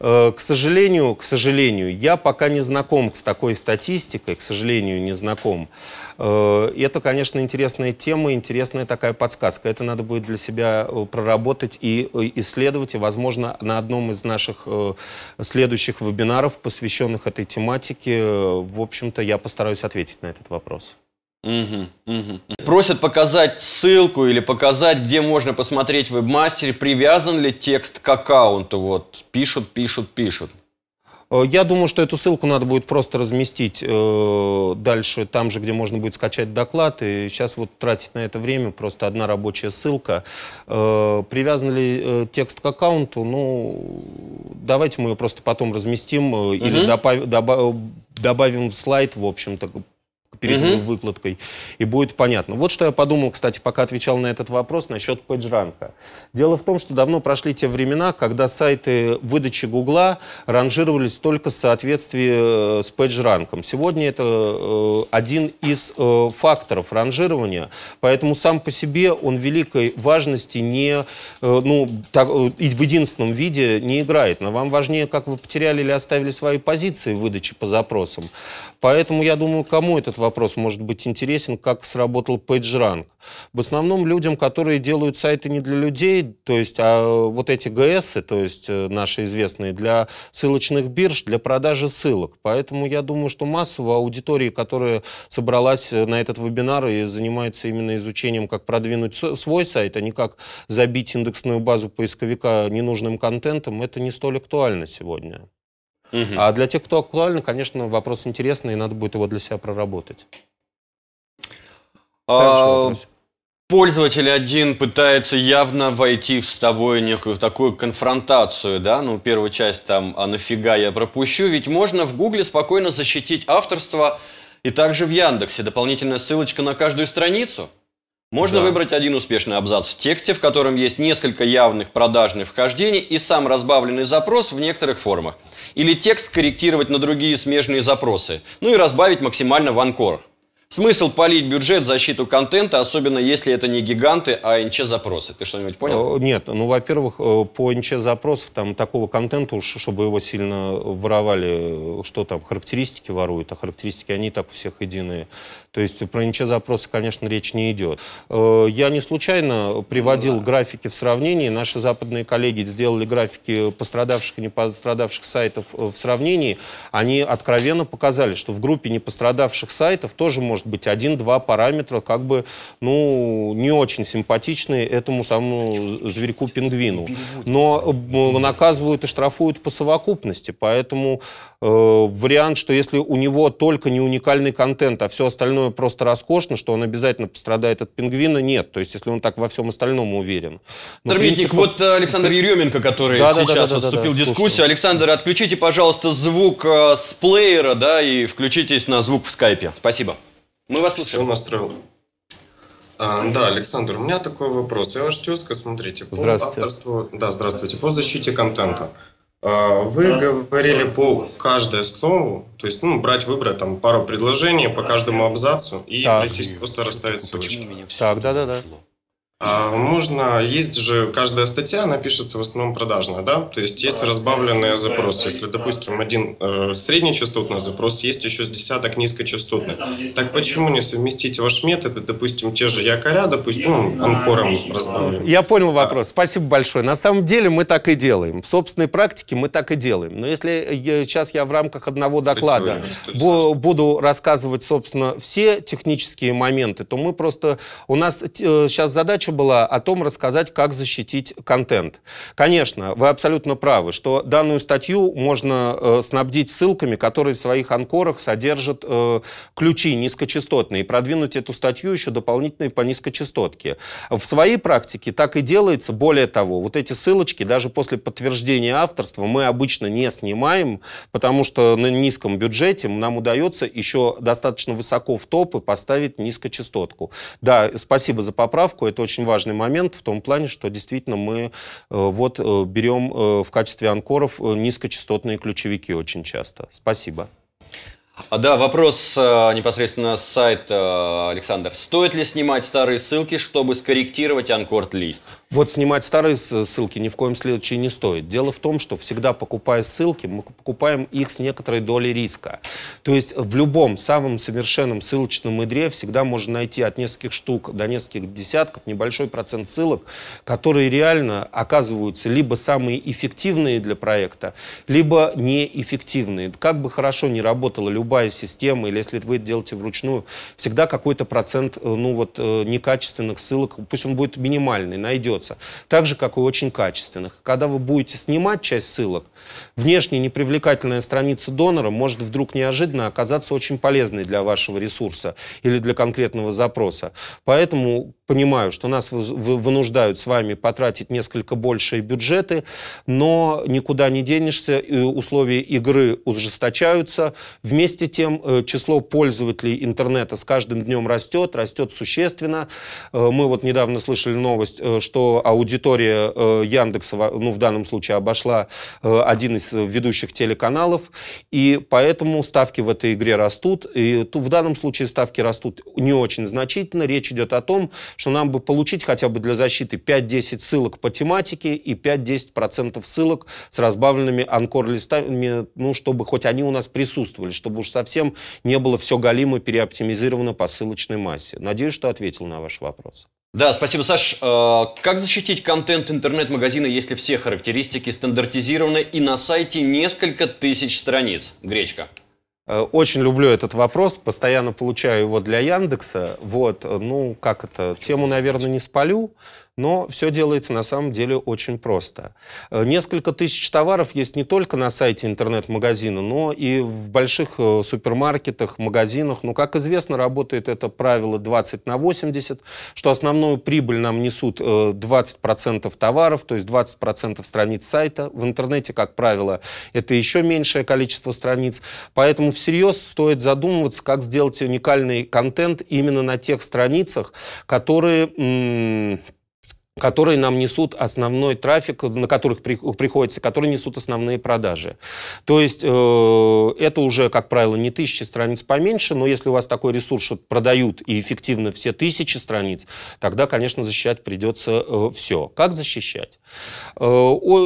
S1: Э, к сожалению, к сожалению, я пока не знаком с такой статистикой, к сожалению, не знаком. Э, это, конечно, интересная тема, интересная такая подсказка. Это надо будет для себя э, проработать и исследовать, и, возможно, на одном из наших следующих вебинаров, посвященных этой тематике, в общем-то, я постараюсь ответить на этот вопрос.
S2: Угу, угу. Просят показать ссылку или показать, где можно посмотреть в вебмастере, привязан ли текст к аккаунту. Вот, пишут, пишут, пишут.
S1: Э, я думаю, что эту ссылку надо будет просто разместить э, дальше, там же, где можно будет скачать доклад. И сейчас вот тратить на это время просто одна рабочая ссылка. Э, привязан ли э, текст к аккаунту? Ну, давайте мы ее просто потом разместим э, угу. или добав, добав, добавим слайд, в общем-то, перед угу. выкладкой, и будет понятно. Вот что я подумал, кстати, пока отвечал на этот вопрос насчет пейджранка. Дело в том, что давно прошли те времена, когда сайты выдачи Гугла ранжировались только в соответствии э, с пейджранком. Сегодня это э, один из э, факторов ранжирования, поэтому сам по себе он великой важности не, э, ну, так, э, в единственном виде не играет. Но вам важнее, как вы потеряли или оставили свои позиции в выдаче по запросам. Поэтому я думаю, кому этот вопрос может быть интересен, как сработал PageRank. В основном людям, которые делают сайты не для людей, то есть а вот эти ГС, то есть э, наши известные, для ссылочных бирж, для продажи ссылок. Поэтому я думаю, что массово аудитории, которая собралась э, на этот вебинар и занимается именно изучением, как продвинуть свой сайт, а не как забить индексную базу поисковика ненужным контентом, это не столь актуально сегодня. Угу. А для тех, кто актуально, конечно, вопрос интересный, и надо будет его для себя проработать.
S2: А, пользователь один пытается явно войти с тобой в некую в такую конфронтацию, да, ну, первую часть там, а нафига я пропущу, ведь можно в Гугле спокойно защитить авторство и также в Яндексе дополнительная ссылочка на каждую страницу. Можно да. выбрать один успешный абзац в тексте, в котором есть несколько явных продажных вхождений и сам разбавленный запрос в некоторых формах. Или текст корректировать на другие смежные запросы. Ну и разбавить максимально в анкор. Смысл полить бюджет в защиту контента, особенно если это не гиганты, а НЧ-запросы. Ты что-нибудь понял?
S1: Э, нет, ну, во-первых, э, по НЧ-запросов там такого контента уж, чтобы его сильно воровали, что там, характеристики воруют, а характеристики, они так у всех единые. То есть про НЧ-запросы, конечно, речь не идет. Э, я не случайно приводил ну, да. графики в сравнении. Наши западные коллеги сделали графики пострадавших и не пострадавших сайтов в сравнении. Они откровенно показали, что в группе непострадавших сайтов тоже можно может быть, один-два параметра как бы, ну, не очень симпатичные этому самому зверьку-пингвину. Но э, наказывают и штрафуют по совокупности, поэтому э, вариант, что если у него только не уникальный контент, а все остальное просто роскошно, что он обязательно пострадает от пингвина, нет. То есть, если он так во всем остальном уверен. Но ну, Тормитник, вот э, Александр Еременко, который да, сейчас да, да, да, вступил да, да, в дискуссию. Слушаю.
S2: Александр, отключите, пожалуйста, звук э, с плеера, да, и включитесь на звук в скайпе. Спасибо. Мы вас слушаем. Все настроил.
S3: А, да, Александр, у меня такой вопрос. Я ваш тезка, смотрите. По здравствуйте. Авторству, да, здравствуйте. По защите контента. А, вы говорили по каждое слово, то есть ну, брать выбрать там пару предложений по каждому абзацу и так. пройтись просто расставить ссылочки.
S1: Так, да-да-да.
S3: А, можно, есть же, каждая статья, она пишется в основном продажная, да? То есть есть разбавленные запросы. Если, допустим, один э, среднечастотный запрос, есть еще с десяток низкочастотных. Так почему не совместить ваш метод, и, допустим, те же якоря, допустим, ну, анкором
S1: разбавлены? Я понял вопрос, спасибо большое. На самом деле мы так и делаем. В собственной практике мы так и делаем. Но если сейчас э, я в рамках одного доклада буду рассказывать, собственно, все технические моменты, то мы просто... У нас сейчас э, задача передача была о том рассказать, как защитить контент. Конечно, вы абсолютно правы, что данную статью можно э, снабдить ссылками, которые в своих анкорах содержат э, ключи низкочастотные, и продвинуть эту статью еще дополнительно по низкочастотке. В своей практике так и делается. Более того, вот эти ссылочки даже после подтверждения авторства мы обычно не снимаем, потому что на низком бюджете нам удается еще достаточно высоко в топы поставить низкочастотку. Да, спасибо за поправку, это очень очень важный момент в том плане, что действительно мы э, вот э, берем э, в качестве анкоров низкочастотные ключевики очень часто. Спасибо.
S2: А, да, вопрос э, непосредственно с сайта, э, Александр. Стоит ли снимать старые ссылки, чтобы скорректировать анкорд-лист?
S1: Вот снимать старые э, ссылки ни в коем случае не стоит. Дело в том, что всегда покупая ссылки, мы покупаем их с некоторой долей риска. То есть в любом самом совершенном ссылочном ядре всегда можно найти от нескольких штук до нескольких десятков небольшой процент ссылок, которые реально оказываются либо самые эффективные для проекта, либо неэффективные. Как бы хорошо ни работала любая любая система, или если вы это делаете вручную, всегда какой-то процент э, ну, вот, э, некачественных ссылок, пусть он будет минимальный, найдется. Так же, как и очень качественных. Когда вы будете снимать часть ссылок, внешне непривлекательная страница донора может вдруг неожиданно оказаться очень полезной для вашего ресурса или для конкретного запроса. Поэтому понимаю, что нас вынуждают с вами потратить несколько большие бюджеты, но никуда не денешься, условия игры ужесточаются. Вместе вместе тем э, число пользователей интернета с каждым днем растет, растет существенно. Э, мы вот недавно слышали новость, э, что аудитория Яндекса, ну в данном случае, обошла один из ведущих телеканалов, и поэтому ставки в этой игре растут. И в данном случае ставки растут не очень значительно. Речь идет о том, что нам бы получить хотя бы для защиты 5-10 ссылок по тематике и 5-10% ссылок с разбавленными анкор-листами, ну, чтобы хоть они у нас присутствовали, чтобы уж уж совсем не было все галимо переоптимизировано по ссылочной массе. Надеюсь, что ответил на ваш вопрос.
S2: Да, спасибо, Саш. Э, как защитить контент интернет-магазина, если все характеристики стандартизированы и на сайте несколько тысяч страниц? Гречка.
S1: Э, очень люблю этот вопрос, постоянно получаю его для Яндекса. Вот, э, ну, как это, тему, наверное, не спалю. Но все делается на самом деле очень просто. Э, несколько тысяч товаров есть не только на сайте интернет-магазина, но и в больших э, супермаркетах, магазинах. Но, ну, как известно, работает это правило 20 на 80, что основную прибыль нам несут 20% э, товаров, то есть 20% страниц сайта. В интернете, как правило, это еще меньшее количество страниц. Поэтому всерьез стоит задумываться, как сделать уникальный контент именно на тех страницах, которые которые нам несут основной трафик, на которых приходится, которые несут основные продажи. То есть э, это уже, как правило, не тысячи страниц поменьше, но если у вас такой ресурс, что продают и эффективно все тысячи страниц, тогда, конечно, защищать придется э, все. Как защищать? Э,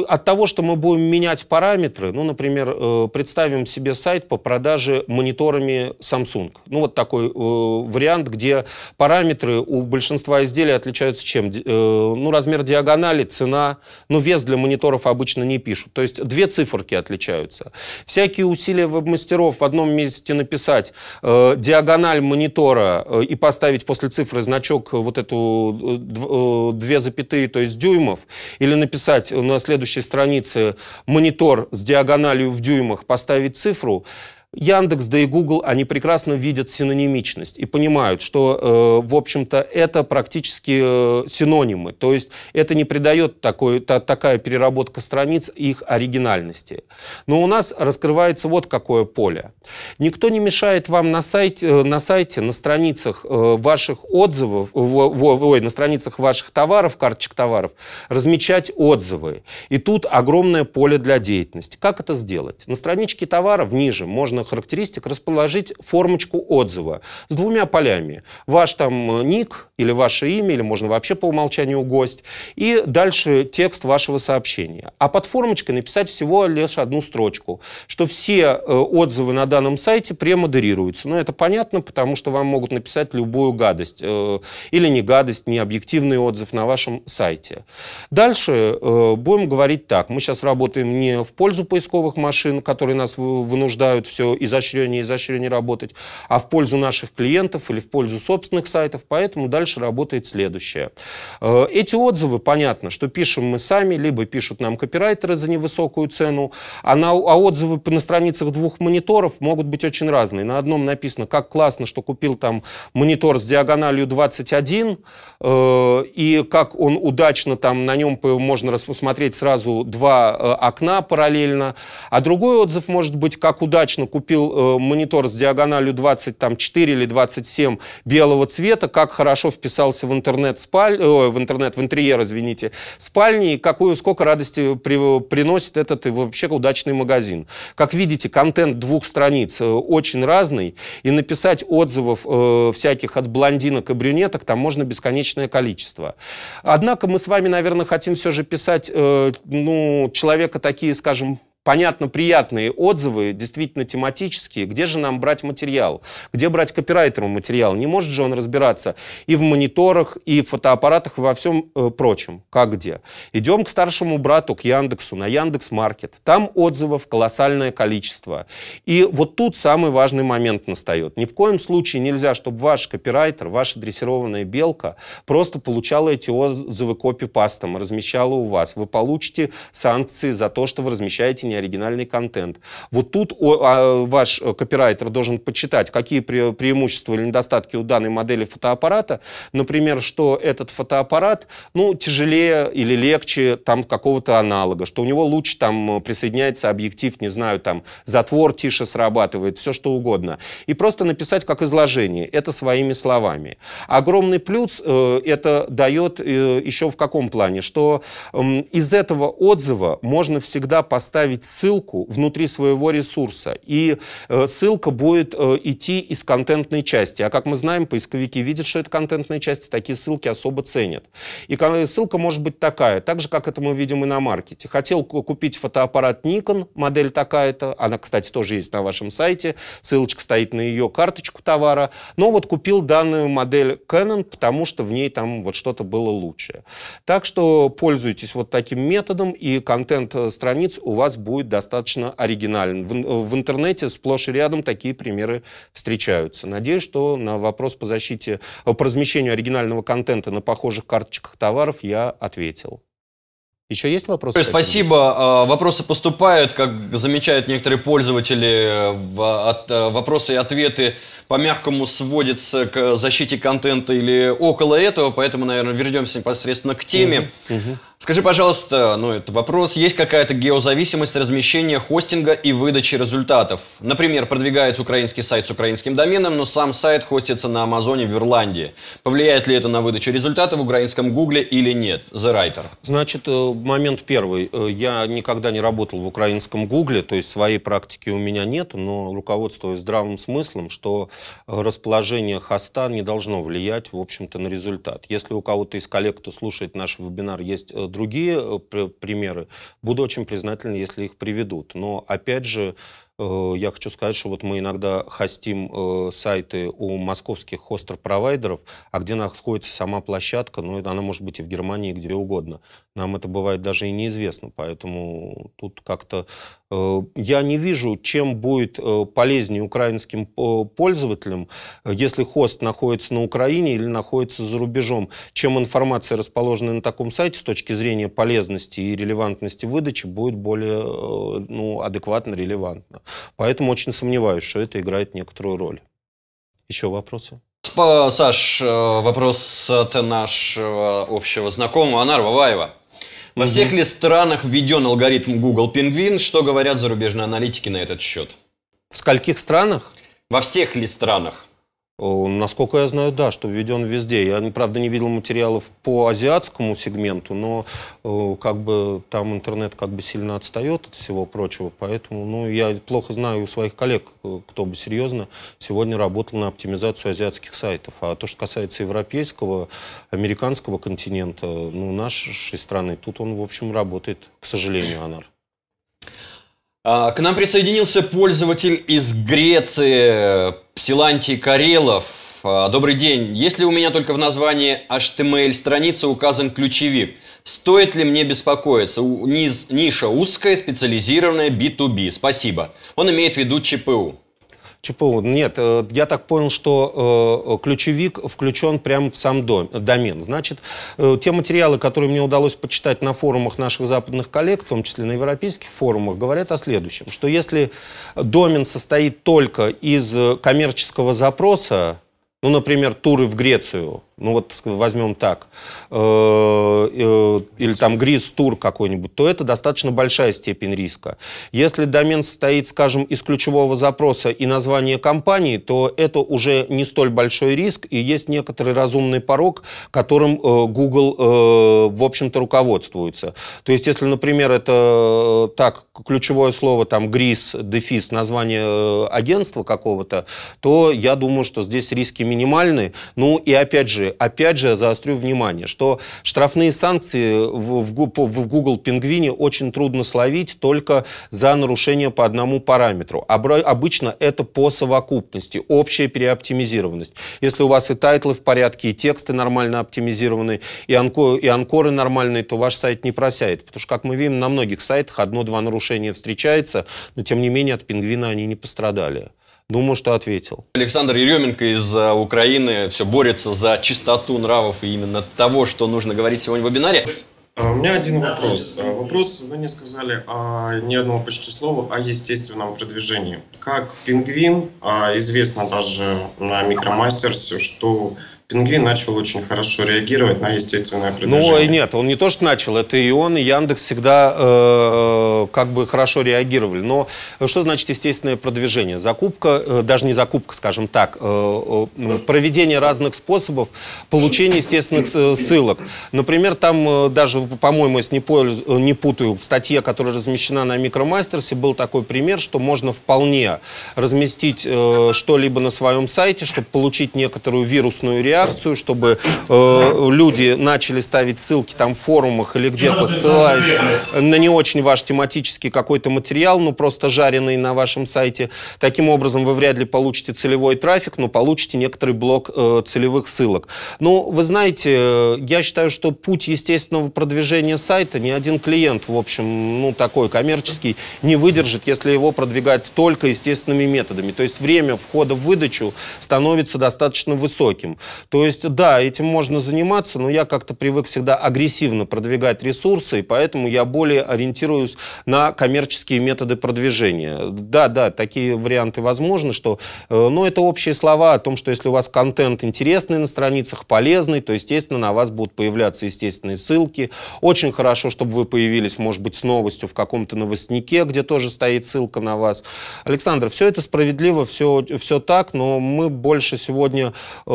S1: от того, что мы будем менять параметры, ну, например, э, представим себе сайт по продаже мониторами Samsung. Ну, вот такой э, вариант, где параметры у большинства изделий отличаются чем? Э, ну, размер диагонали, цена, ну, вес для мониторов обычно не пишут. То есть две циферки отличаются. Всякие усилия веб-мастеров в одном месте написать э, диагональ монитора э, и поставить после цифры значок э, вот эту э, э, две запятые, то есть дюймов, или написать на следующей странице монитор с диагональю в дюймах, поставить цифру – Яндекс, да и Google, они прекрасно видят синонимичность и понимают, что, э, в общем-то, это практически э, синонимы. То есть это не придает такой, та, такая переработка страниц их оригинальности. Но у нас раскрывается вот какое поле. Никто не мешает вам на сайте, э, на, сайте, на страницах э, ваших отзывов, в, э, в, ой, на страницах ваших товаров, карточек товаров, размечать отзывы. И тут огромное поле для деятельности. Как это сделать? На страничке товаров ниже можно важных характеристик расположить формочку отзыва с двумя полями. Ваш там э, ник или ваше имя, или можно вообще по умолчанию гость, и дальше текст вашего сообщения. А под формочкой написать всего лишь одну строчку, что все э, отзывы на данном сайте премодерируются. Но ну, это понятно, потому что вам могут написать любую гадость. Э, или не гадость, не объективный отзыв на вашем сайте. Дальше будем говорить так. Мы сейчас работаем не в пользу поисковых машин, которые нас вынуждают все все изощреннее и изощреннее работать, а в пользу наших клиентов или в пользу собственных сайтов, поэтому дальше работает следующее. Э, эти отзывы, понятно, что пишем мы сами, либо пишут нам копирайтеры за невысокую цену, а, на, а отзывы на страницах двух мониторов могут быть очень разные. На одном написано, как классно, что купил там монитор с диагональю 21, э, и как он удачно там, на нем можно рассмотреть сразу два э, окна параллельно, а другой отзыв может быть, как удачно купил купил э, монитор с диагональю 24 или 27 белого цвета, как хорошо вписался в интернет, спаль... Э, ой, в интернет, в интерьер, извините, спальни, и какую, сколько радости при... приносит этот вообще удачный магазин. Как видите, контент двух страниц э, очень разный, и написать отзывов э, всяких от блондинок и брюнеток там можно бесконечное количество. Однако мы с вами, наверное, хотим все же писать, э, ну, человека такие, скажем, понятно приятные отзывы, действительно тематические. Где же нам брать материал? Где брать копирайтеру материал? Не может же он разбираться и в мониторах, и в фотоаппаратах, и во всем э, прочем. Как где? Идем к старшему брату, к Яндексу, на Яндекс Маркет. Там отзывов колоссальное количество. И вот тут самый важный момент настает. Ни в коем случае нельзя, чтобы ваш копирайтер, ваша дрессированная белка просто получала эти отзывы копипастом и размещала у вас. Вы получите санкции за то, что вы размещаете оригинальный контент. Вот тут а, ваш копирайтер должен почитать, какие преимущества или недостатки у данной модели фотоаппарата. Например, что этот фотоаппарат ну, тяжелее или легче там какого-то аналога, что у него лучше там присоединяется объектив, не знаю, там затвор тише срабатывает, все что угодно. И просто написать как изложение, это своими словами. Огромный плюс э, это дает э, еще в каком плане, что э, из этого отзыва можно всегда поставить поставить ссылку внутри своего ресурса. И э, ссылка будет э, идти из контентной части. А как мы знаем, поисковики видят, что это контентная часть, и такие ссылки особо ценят. И ссылка может быть такая, так же, как это мы видим и на маркете. Хотел купить фотоаппарат Nikon, модель такая-то, она, кстати, тоже есть на вашем сайте, ссылочка стоит на ее карточку товара, но вот купил данную модель Canon, потому что в ней там вот что-то было лучше. Так что пользуйтесь вот таким методом, и контент э, страниц у вас будет будет достаточно оригинален. В, в интернете сплошь и рядом такие примеры встречаются. Надеюсь, что на вопрос по защите, по размещению оригинального контента на похожих карточках товаров я ответил. Еще есть вопросы?
S2: Спасибо. А, вопросы поступают, как замечают некоторые пользователи. Вопросы и ответы по-мягкому сводятся к защите контента или около этого, поэтому, наверное, вернемся непосредственно к теме. Угу, угу. Скажи, пожалуйста, ну это вопрос, есть какая-то геозависимость размещения хостинга и выдачи результатов? Например, продвигается украинский сайт с украинским доменом, но сам сайт хостится на Амазоне в Ирландии. Повлияет ли это на
S1: выдачу результатов в украинском Гугле или нет? The Writer. Значит, э, момент первый. Э, я никогда не работал в украинском Гугле, то есть своей практики у меня нет, но руководствуясь здравым смыслом, что расположение хоста не должно влиять, в общем-то, на результат. Если у кого-то из коллег, кто слушает наш вебинар, есть э, другие э, примеры, буду очень признателен, если их приведут. Но, опять же, Э, я хочу сказать, что вот мы иногда хостим э, сайты у московских хостер-провайдеров, а где находится сама площадка, ну, она может быть и в Германии, где угодно. Нам это бывает даже и неизвестно, поэтому тут как-то э, я не вижу, чем будет полезнее украинским пользователям, если хост находится на Украине или находится за рубежом, чем информация, расположенная на таком сайте, с точки зрения полезности и релевантности выдачи, будет более ну, адекватно, релевантно. Поэтому очень сомневаюсь, что это играет некоторую роль. Еще вопросы?
S2: Саш, э, вопрос от нашего общего знакомого Анар Ваваева. Во всех ли странах введен алгоритм Google Penguin? Что говорят зарубежные аналитики на этот счет? В скольких странах? Во всех ли странах?
S1: Э, насколько я знаю, да, что введен везде. Я, правда, не видел материалов по азиатскому сегменту, но э, как бы там интернет как бы сильно отстает от всего прочего, поэтому ну, я плохо знаю у своих коллег, э, кто бы серьезно сегодня работал на оптимизацию азиатских сайтов. А то, что касается европейского, американского континента, ну, нашей страны, тут он, в общем, работает, к сожалению, Анар. А, к нам присоединился пользователь из Греции,
S2: Псилантий Карелов. А, добрый день. Если у меня только в названии HTML страницы указан ключевик, стоит ли мне беспокоиться? Низ, ниша узкая, специализированная B2B. Спасибо. Он имеет в виду ЧПУ.
S1: ЧПУ. Нет, э, я так понял, что э, э, ключевик включен прямо в сам домен. Значит, те материалы, которые мне удалось почитать на форумах наших западных коллег, в том числе на европейских форумах, говорят о следующем, что если домен состоит только из коммерческого запроса, ну, например, туры в Грецию, ну вот возьмем так, э, э, или там гриз-тур какой-нибудь, то это достаточно большая степень риска. Если домен состоит, скажем, из ключевого запроса и названия компании, то это уже не столь большой риск, и есть некоторый разумный порог, которым э, Google, в общем-то, руководствуется. То есть, если, например, это так, ключевое слово там гриз, дефис, название агентства какого-то, то я думаю, что здесь риски минимальны. Ну и опять же, же, опять же, заострю внимание, что штрафные санкции в, в, в Google Пингвине очень трудно словить только за нарушение по одному параметру. Обычно это по совокупности, общая переоптимизированность. Если у вас и тайтлы в порядке, и тексты нормально оптимизированы, и, анко, и анкоры нормальные, то ваш сайт не просяет. Потому что, как мы видим, на многих сайтах одно-два нарушения встречается, но, тем не менее, от пингвина они не пострадали. Думаю, что ответил.
S2: Александр Еременко из э, Украины все борется за чистоту нравов и именно того, что нужно говорить сегодня в вебинаре. Э, у меня один вопрос.
S3: Э, вопрос, вы не сказали о ни одного почти слова о а естественном продвижении. Как пингвин, а известно даже на Микромастерсе, что Пингвин начал очень хорошо реагировать на естественное ну, предложение. Ну,
S1: нет, он не то, что начал, это и он, и Яндекс всегда э, э, как бы хорошо реагировали. Но что значит естественное продвижение? Закупка, э, даже не закупка, скажем так, э, э проведение разных способов получения естественных э, ссылок. Например, там даже, по-моему, если не, польз, не путаю, в статье, которая размещена на Микромастерсе, был такой пример, что можно вполне разместить э, что-либо на своем сайте, чтобы получить некоторую вирусную реакцию, реакцию, чтобы э, люди начали ставить ссылки там в форумах или где-то, ссылаясь на не очень ваш тематический какой-то материал, ну просто жареный на вашем сайте. Таким образом, вы вряд ли получите целевой трафик, но получите некоторый блок э, целевых ссылок. Ну, вы знаете, э, я считаю, что путь естественного продвижения сайта ни один клиент, в общем, ну такой коммерческий, не выдержит, если его продвигать только естественными методами. То есть время входа в выдачу становится достаточно высоким. То есть, да, этим можно заниматься, но я как-то привык всегда агрессивно продвигать ресурсы, и поэтому я более ориентируюсь на коммерческие методы продвижения. Да, да, такие варианты возможны, что, э, но это общие слова о том, что если у вас контент интересный на страницах, полезный, то, естественно, на вас будут появляться естественные ссылки. Очень хорошо, чтобы вы появились, может быть, с новостью в каком-то новостнике, где тоже стоит ссылка на вас. Александр, все это справедливо, все, все так, но мы больше сегодня э,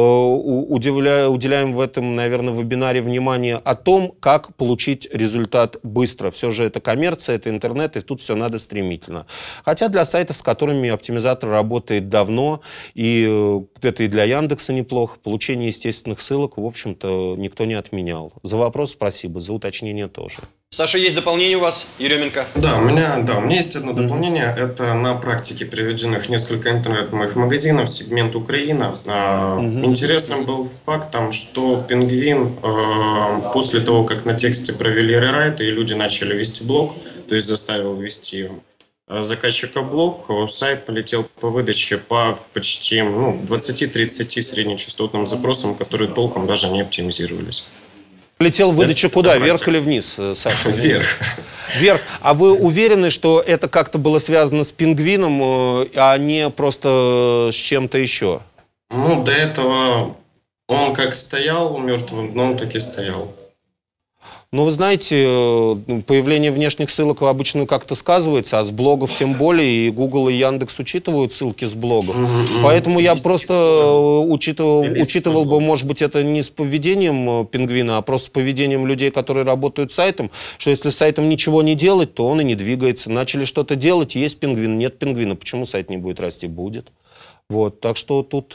S1: удивляю, уделяем в этом, наверное, вебинаре внимание о том, как получить результат быстро. Все же это коммерция, это интернет, и тут все надо стремительно. Хотя для сайтов, с которыми оптимизатор работает давно, и э, это и для Яндекса неплохо, получение естественных ссылок, в общем-то, никто не отменял. За вопрос спасибо, за уточнение тоже.
S2: Саша, есть дополнение у вас, Еременко? Да, у меня, да, у меня есть одно
S1: дополнение. Mm-hmm. Это на практике приведенных несколько интернет-моих магазинов,
S3: сегмент Украина. Mm-hmm. Интересным был факт, там, что Пингвин э, после того, как на тексте провели рерайт, и люди начали вести блок, то есть заставил вести а, заказчика блок, сайт полетел по выдаче по почти ну, 20-30 среднечастотным запросам, которые толком даже не оптимизировались.
S1: Летел выдача куда? Вверх или вниз, э, Саша? [LAUGHS] Вверх. Вверх. А вы уверены, что это как-то было связано с пингвином, э, а не просто с чем-то еще?
S3: Ну, до этого он как стоял мертвым дном, так и стоял.
S1: Но ну, вы знаете, э, ну, появление внешних ссылок обычно как-то сказывается, а с блогов тем более, и Google и Яндекс учитывают ссылки с блогов. Поэтому я просто э, учитывал, учитывал бы, может быть, это не с поведением э, пингвина, а просто с поведением людей, которые работают сайтом, что если с сайтом ничего не делать, то он и не двигается. Начали что-то делать, есть пингвин, нет пингвина, почему сайт не будет расти? Будет. Вот, так что тут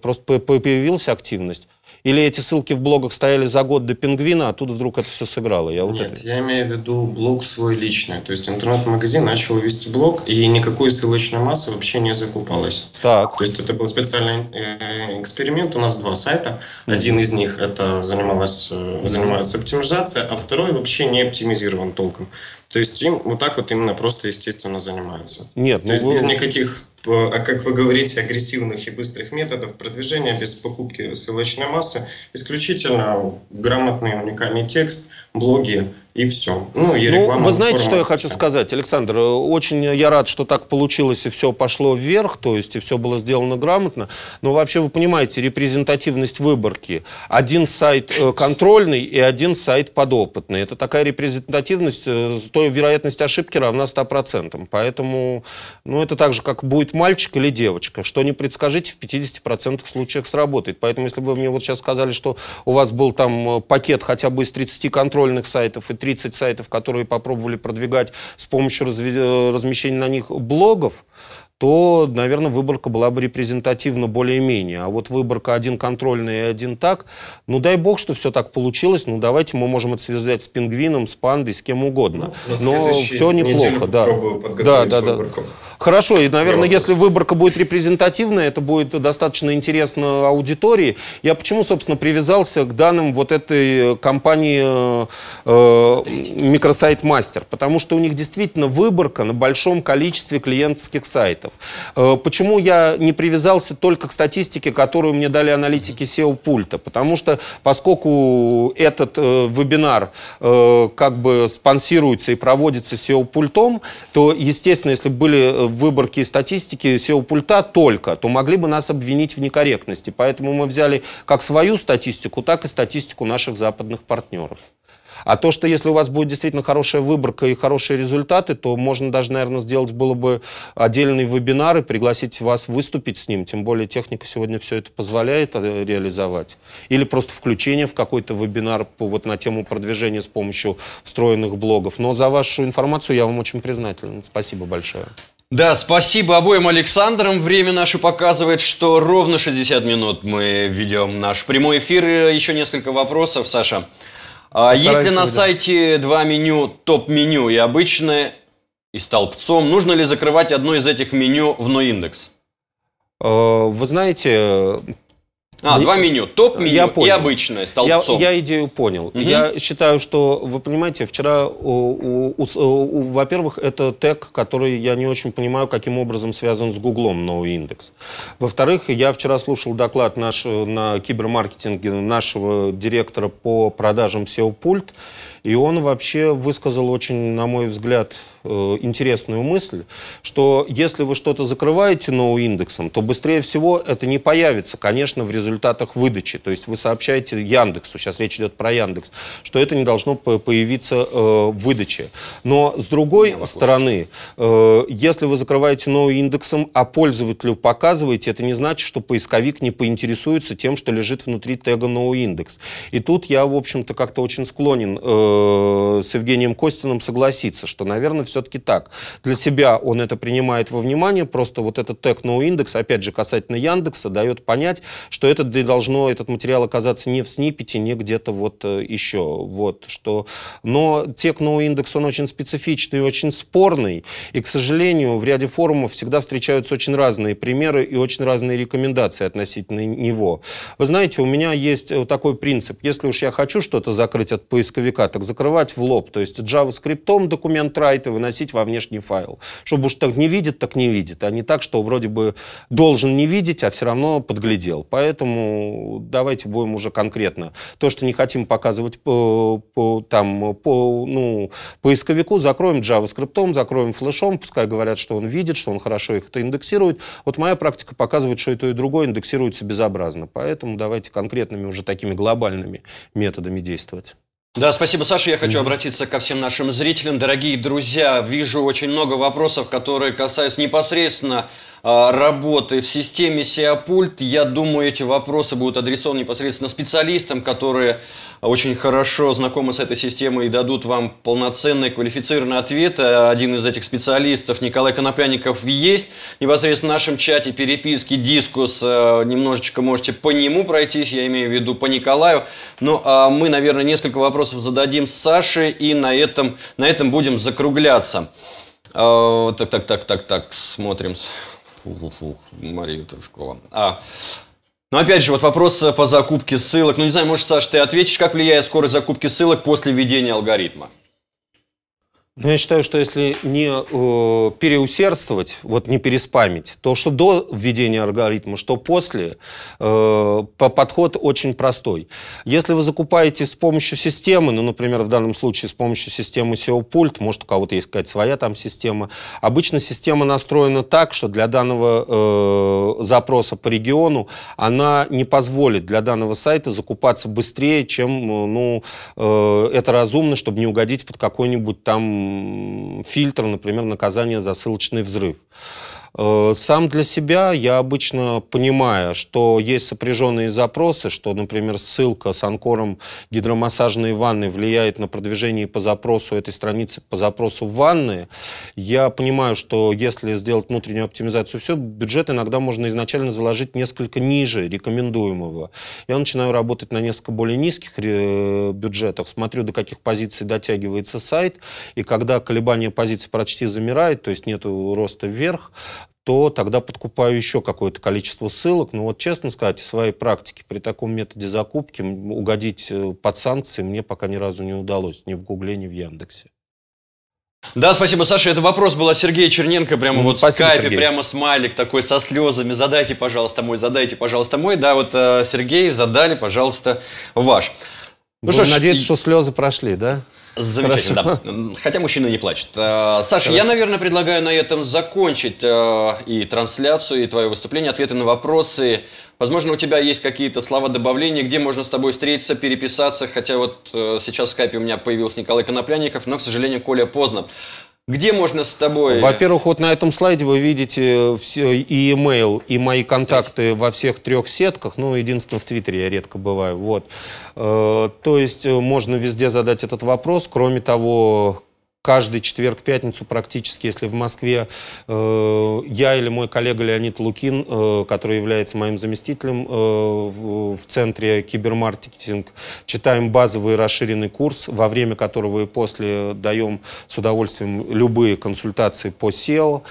S1: просто появилась активность. Или эти ссылки в блогах стояли за год до «Пингвина», а тут вдруг это все сыграло? Я вот Нет, это...
S3: я имею в виду блог свой личный. То есть интернет-магазин начал вести блог, и никакой ссылочной массы вообще не закупалась. Так. То есть это был специальный э, эксперимент. У нас два сайта. Один из них это занималась, э, занимается оптимизация, а второй вообще не оптимизирован толком. То есть им вот так вот именно просто естественно занимаются. Нет, То ну, есть вы... без никаких а как вы говорите, агрессивных и быстрых методов продвижения без покупки ссылочной массы, исключительно грамотный уникальный текст, блоги, и все. Ну, и Ну, вы знаете, что я хочу
S1: сказать, Александр? Очень я рад, что так получилось, и все пошло вверх, то есть, и все было сделано грамотно. Но вообще, вы понимаете, репрезентативность выборки. Один сайт э, контрольный и один сайт подопытный. Это такая репрезентативность, э, то вероятность ошибки равна 100%. Поэтому, ну, это так же, как будет мальчик или девочка. Что не предскажите, в 50% случаях сработает. Поэтому, если бы вы мне вот сейчас сказали, что у вас был там э, пакет хотя бы из 30 контрольных сайтов и 30 30 сайтов, которые попробовали продвигать с помощью э, размещения на них блогов, то, наверное, выборка была бы репрезентативна более-менее. А вот выборка один контрольный и один так, ну дай бог, что все так получилось, ну давайте мы можем это связать с пингвином, с пандой, с кем угодно. Ну, Но все неплохо, да. Да, да, да. Хорошо, и, наверное, если выборка будет репрезентативная, это будет достаточно интересно аудитории. Я почему, собственно, привязался к данным вот этой э, компании э, э микросайт Мастер, потому что у них действительно выборка на большом количестве клиентских сайтов клиентов. Э, почему я не привязался только к статистике, которую мне дали аналитики SEO-пульта? Потому что, поскольку этот э, вебинар э, как бы спонсируется и проводится SEO-пультом, то, естественно, если были выборки и статистики SEO-пульта только, то могли бы нас обвинить в некорректности. Поэтому мы взяли как свою статистику, так и статистику наших западных партнеров. А то, что если у вас будет действительно хорошая выборка и хорошие результаты, то можно даже, наверное, сделать было бы отдельный вебинар и пригласить вас выступить с ним. Тем более техника сегодня все это позволяет э, реализовать. Или просто включение в какой-то вебинар по, вот на тему продвижения с помощью встроенных блогов. Но за вашу информацию я вам очень признателен. Спасибо большое.
S2: Да, спасибо обоим Александрам. Время наше показывает, что ровно 60 минут мы ведем наш прямой эфир. Еще несколько вопросов, Саша. А есть на сайте два меню, топ-меню и обычное, и столбцом? Нужно ли закрывать одно из этих меню в NoIndex?
S1: Э, вы знаете,
S2: а, два меню. Топ-меню и обычное, с Я, я
S1: идею понял. Угу. Я считаю, что, вы понимаете, вчера, у, у, у, э, у, во-первых, это тег, который я не очень понимаю, каким образом связан с Гуглом индекс. Во-вторых, я вчера слушал доклад наш, э, на кибермаркетинге нашего директора по продажам SEO-пульт, и он вообще высказал очень, на мой взгляд, Э, интересную мысль, что если вы что-то закрываете ноу-индексом, то быстрее всего это не появится, конечно, в результатах выдачи. То есть вы сообщаете Яндексу, сейчас речь идет про Яндекс, что это не должно появиться э, в выдаче. Но с другой не стороны, э, если вы закрываете ноу-индексом, а пользователю показываете, это не значит, что поисковик не поинтересуется тем, что лежит внутри тега ноу-индекс. И тут я, в общем-то, как-то очень склонен с Евгением Костиным согласиться, что, наверное, все все-таки так. Для себя он это принимает во внимание, просто вот этот тег no индекс, опять же, касательно Яндекса, дает понять, что это должно, этот материал оказаться не в снипете, не где-то вот э, еще. Вот, что... Но тег no индекс, он очень специфичный и очень спорный, и, к сожалению, в ряде форумов всегда встречаются очень разные примеры и очень разные рекомендации относительно него. Вы знаете, у меня есть э, такой принцип. Если уж я хочу что-то закрыть от поисковика, так закрывать в лоб. То есть JavaScript документ райтовый, выносить во внешний файл. Чтобы уж так не видит, так не видит, а не так, что вроде бы должен не видеть, а все равно подглядел. Поэтому давайте будем уже конкретно. То, что не хотим показывать по, э, по, там, по, ну, поисковику, закроем JavaScript, закроем флешом, пускай говорят, что он видит, что он хорошо их это индексирует. Вот моя практика показывает, что и то, и другое индексируется безобразно. Поэтому давайте конкретными уже такими глобальными методами действовать.
S2: Да, спасибо, Саша. Я хочу обратиться ко всем нашим зрителям. Дорогие друзья, вижу очень много вопросов, которые касаются непосредственно а, работы в системе Сеопульт. Я думаю, эти вопросы будут адресованы непосредственно специалистам, которые очень хорошо знакомы с этой системой и дадут вам полноценный квалифицированный ответ. Один из этих специалистов, Николай Конопляников, есть. Непосредственно в нашем чате переписки, дискус, немножечко можете по нему пройтись, я имею в виду по Николаю. Ну, а мы, наверное, несколько вопросов зададим Саше и на этом, на этом будем закругляться. Так, так, так, так, так, смотрим. Фу, фу, фу, Мария Трушкова. А, но опять же, вот вопрос э, по закупке ссылок. Ну, не знаю, может, Саш, ты ответишь, как влияет скорость закупки ссылок после введения алгоритма?
S1: Но ну, я считаю, что если не э, переусердствовать, вот не переспамить, то что до введения алгоритма, что после, э, по подход очень простой. Если вы закупаете с помощью системы, ну, например, в данном случае с помощью системы SEO-пульт, может, у кого-то есть какая-то своя там система, обычно система настроена так, что для данного э, запроса по региону она не позволит для данного сайта закупаться быстрее, чем, э, ну, э, это разумно, чтобы не угодить под какой-нибудь там фильтр, например, наказание за ссылочный взрыв. Э, сам для себя я обычно понимаю, что есть сопряженные запросы, что, например, ссылка с анкором гидромассажной ванны влияет на продвижение по запросу этой страницы, по запросу ванны. Я понимаю, что если сделать внутреннюю оптимизацию, все, бюджет иногда можно изначально заложить несколько ниже рекомендуемого. Я начинаю работать на несколько более низких э, бюджетах, смотрю, до каких позиций дотягивается сайт, и когда колебание позиции почти замирает, то есть нет роста вверх, то тогда подкупаю еще какое-то количество ссылок. Но ну, вот честно сказать, в своей практике при таком методе закупки угодить э, под санкции мне пока ни разу не удалось. Ни в Гугле, ни в Яндексе.
S2: Да, спасибо, Саша. Это вопрос был от Сергея Черненко, прямо ну, вот спасибо, в скайпе, Сергей. прямо смайлик такой со слезами. Задайте, пожалуйста, мой, задайте, пожалуйста, мой. Да, вот э, Сергей, задали, пожалуйста, ваш. Ну Будем что ж, надеяться, и... что
S1: слезы прошли, да? Замечательно,
S2: да. Хотя мужчина не плачет. Э, Саша, Хорошо. я, наверное, предлагаю на этом закончить э, и трансляцию, и твое выступление, ответы на вопросы. Возможно, у тебя есть какие-то слова добавления, где можно с тобой встретиться, переписаться. Хотя вот э, сейчас в скайпе у меня появился Николай Конопляников, но, к сожалению, Коля поздно. Где можно с тобой? Во-первых,
S1: вот на этом слайде вы видите э, все, и имейл, и мои контакты во всех трех сетках. Ну, единственное, в Твиттере я редко бываю. Вот. Э, то есть э, можно везде задать этот вопрос. Кроме того, каждый четверг-пятницу практически, если в Москве э, я или мой коллега Леонид Лукин, э, который является моим заместителем э, в, в Центре кибермаркетинг, читаем базовый расширенный курс, во время которого и после даем с удовольствием любые консультации по SEO.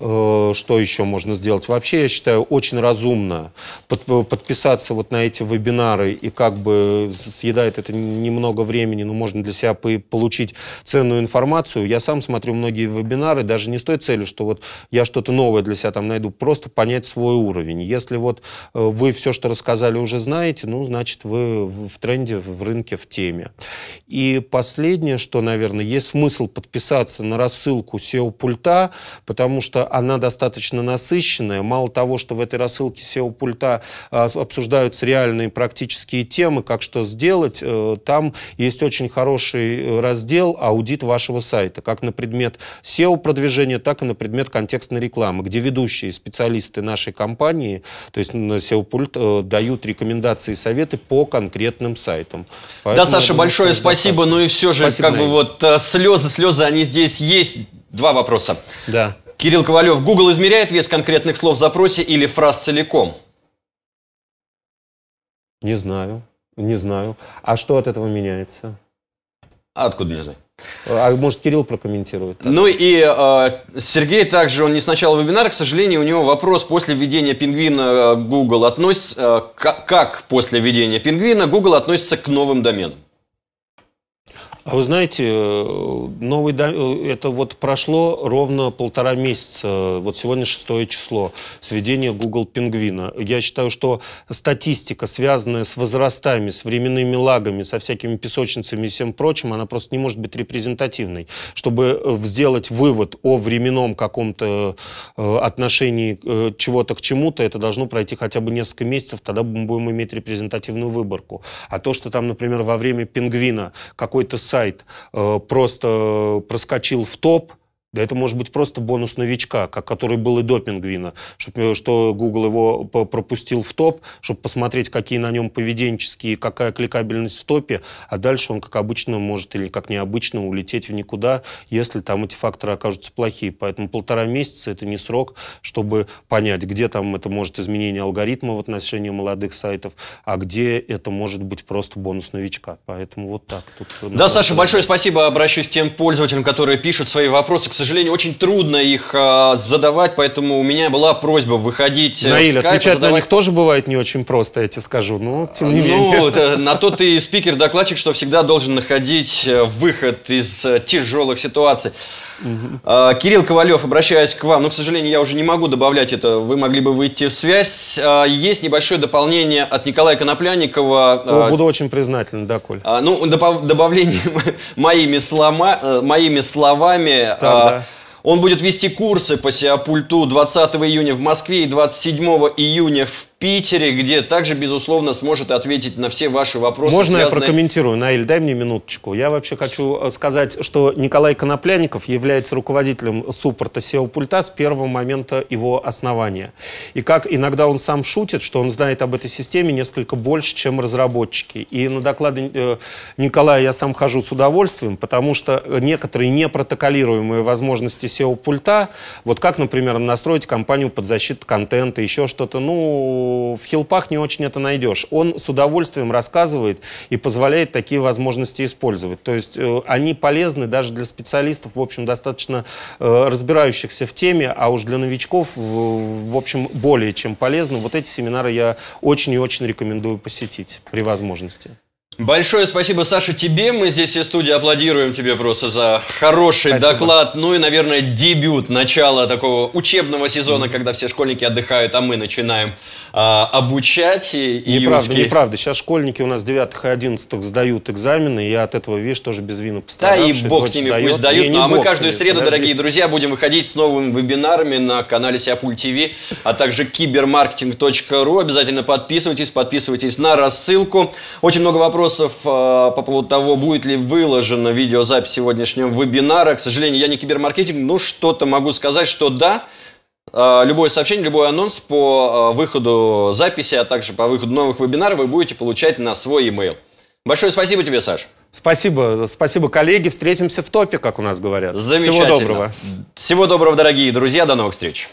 S1: Э, что еще можно сделать? Вообще, я считаю, очень разумно под, подписаться вот на эти вебинары и как бы съедает это немного времени, но можно для себя получить ценную информацию, информацию. Я сам смотрю многие вебинары, даже не с той целью, что вот я что-то новое для себя там найду, просто понять свой уровень. Если вот э, вы все, что рассказали, уже знаете, ну, значит, вы в тренде, в рынке, в теме. И последнее, что, наверное, есть смысл подписаться на рассылку SEO-пульта, потому что она достаточно насыщенная. Мало того, что в этой рассылке SEO-пульта а, обсуждаются реальные практические темы, как что сделать, э, там есть очень хороший э, раздел «Аудит вашего сайта, как на предмет SEO-продвижения, так и на предмет контекстной рекламы, где ведущие специалисты нашей компании, то есть на SEO-пульт, э, дают рекомендации и советы по конкретным сайтам. Поэтому, да, Саша, думаю, большое спасибо. но Ну и все же, спасибо, как бы
S2: вот э, слезы, слезы, они здесь есть. Два вопроса. Да. Кирилл Ковалев, Google измеряет вес конкретных слов в запросе или фраз целиком?
S1: Не знаю, не знаю. А что от этого меняется? А откуда не знаю? А может, Кирилл прокомментирует? Ну и
S2: э, Сергей также, он не сначала начала вебинара, к сожалению, у него вопрос после введения пингвина а, Google относится, э, как после введения пингвина Google относится к новым доменам?
S1: А вы знаете, э, новый э, это вот прошло ровно полтора месяца. Вот сегодня шестое число. Сведение Google Пингвина. Я считаю, что статистика, связанная с возрастами, с временными лагами, со всякими песочницами и всем прочим, она просто не может быть репрезентативной. Чтобы э, сделать вывод о временном каком-то отношении чего-то к чему-то, это должно пройти хотя бы несколько месяцев, тогда мы будем иметь репрезентативную выборку. А то, что там, например, во время Пингвина какой-то сайт сайт э, просто э, проскочил в топ – да это может быть просто бонус новичка, как, который был и до пингвина, чтобы, э, что Google его пропустил в топ, чтобы посмотреть, какие на нем поведенческие, какая кликабельность в топе, а дальше он, как обычно, может или как необычно улететь в никуда, если там эти факторы окажутся плохие. Поэтому полтора месяца – это не срок, чтобы понять, где там это может изменение алгоритма в отношении молодых сайтов, а где это может быть просто бонус новичка. Поэтому вот так. Тут, да, Саша, большое
S2: спасибо. Обращусь к тем пользователям, которые пишут свои вопросы. К сожалению, сожалению, очень трудно их а, задавать, поэтому у меня была просьба выходить э, Наиль, отвечать задавать... на них
S1: тоже бывает не очень просто, я тебе скажу, но тем не ну, менее. это, [LAUGHS] на
S2: то ты спикер-докладчик, что всегда должен находить э, выход из э, тяжелых ситуаций. А, Кирилл Ковалев, обращаюсь к вам. Но, ну, к сожалению, я уже не могу добавлять это. Вы могли бы выйти в связь. А, есть небольшое дополнение от Николая Конопляникова. Ну, а, буду
S1: очень признателен, да, Коль?
S2: Ну, добавление [LAUGHS] моими, слома, э, моими словами. Так, да. Он будет вести курсы по сиапульту 20 июня в Москве и 27 июня в Питере, где также, безусловно, сможет ответить на все ваши вопросы. Можно связанные... я
S1: прокомментирую, Наиль, дай мне минуточку. Я вообще хочу э, сказать, что Николай Конопляников является руководителем суппорта SEO-пульта с первого момента его основания. И как иногда он сам шутит, что он знает об этой системе несколько больше, чем разработчики. И на доклады э, Николая я сам хожу с удовольствием, потому что некоторые непротоколируемые возможности SEO-пульта, вот как, например, настроить компанию под защиту контента, еще что-то, ну, в хилпах не очень это найдешь. Он с удовольствием рассказывает и позволяет такие возможности использовать. То есть э, они полезны даже для специалистов, в общем, достаточно э, разбирающихся в теме, а уж для новичков, в общем, более чем полезны. Вот эти семинары я очень и очень рекомендую посетить при возможности.
S2: Большое спасибо, Саша, тебе. Мы здесь все студии аплодируем тебе просто за хороший спасибо. доклад. Ну и, наверное, дебют, начала такого учебного сезона, mm-hmm. когда все школьники отдыхают, а мы начинаем а, обучать и Неправда, июнские... неправда.
S1: Сейчас школьники у нас 9 и 11 сдают экзамены, и я от этого, видишь, тоже без безвинно пострадавший. Да, и бог с ними сдает, пусть сдают. Ну, а мы каждую среду, подожди.
S2: дорогие друзья, будем выходить с новыми вебинарами на канале Сиапуль ТВ, а также кибермаркетинг.ру. Обязательно подписывайтесь, подписывайтесь на рассылку. Очень много вопросов а, по поводу того, будет ли выложена видеозапись сегодняшнего вебинара. К сожалению, я не кибермаркетинг, но что-то могу сказать, что да, Э, любое сообщение, любой анонс по э, выходу записи, а также по выходу новых вебинаров вы будете получать на свой e-mail. Большое спасибо тебе,
S1: Саш. Спасибо, спасибо, коллеги. Встретимся в топе, как у нас говорят. Замечательно. Всего доброго. Всего доброго, дорогие друзья. До новых встреч.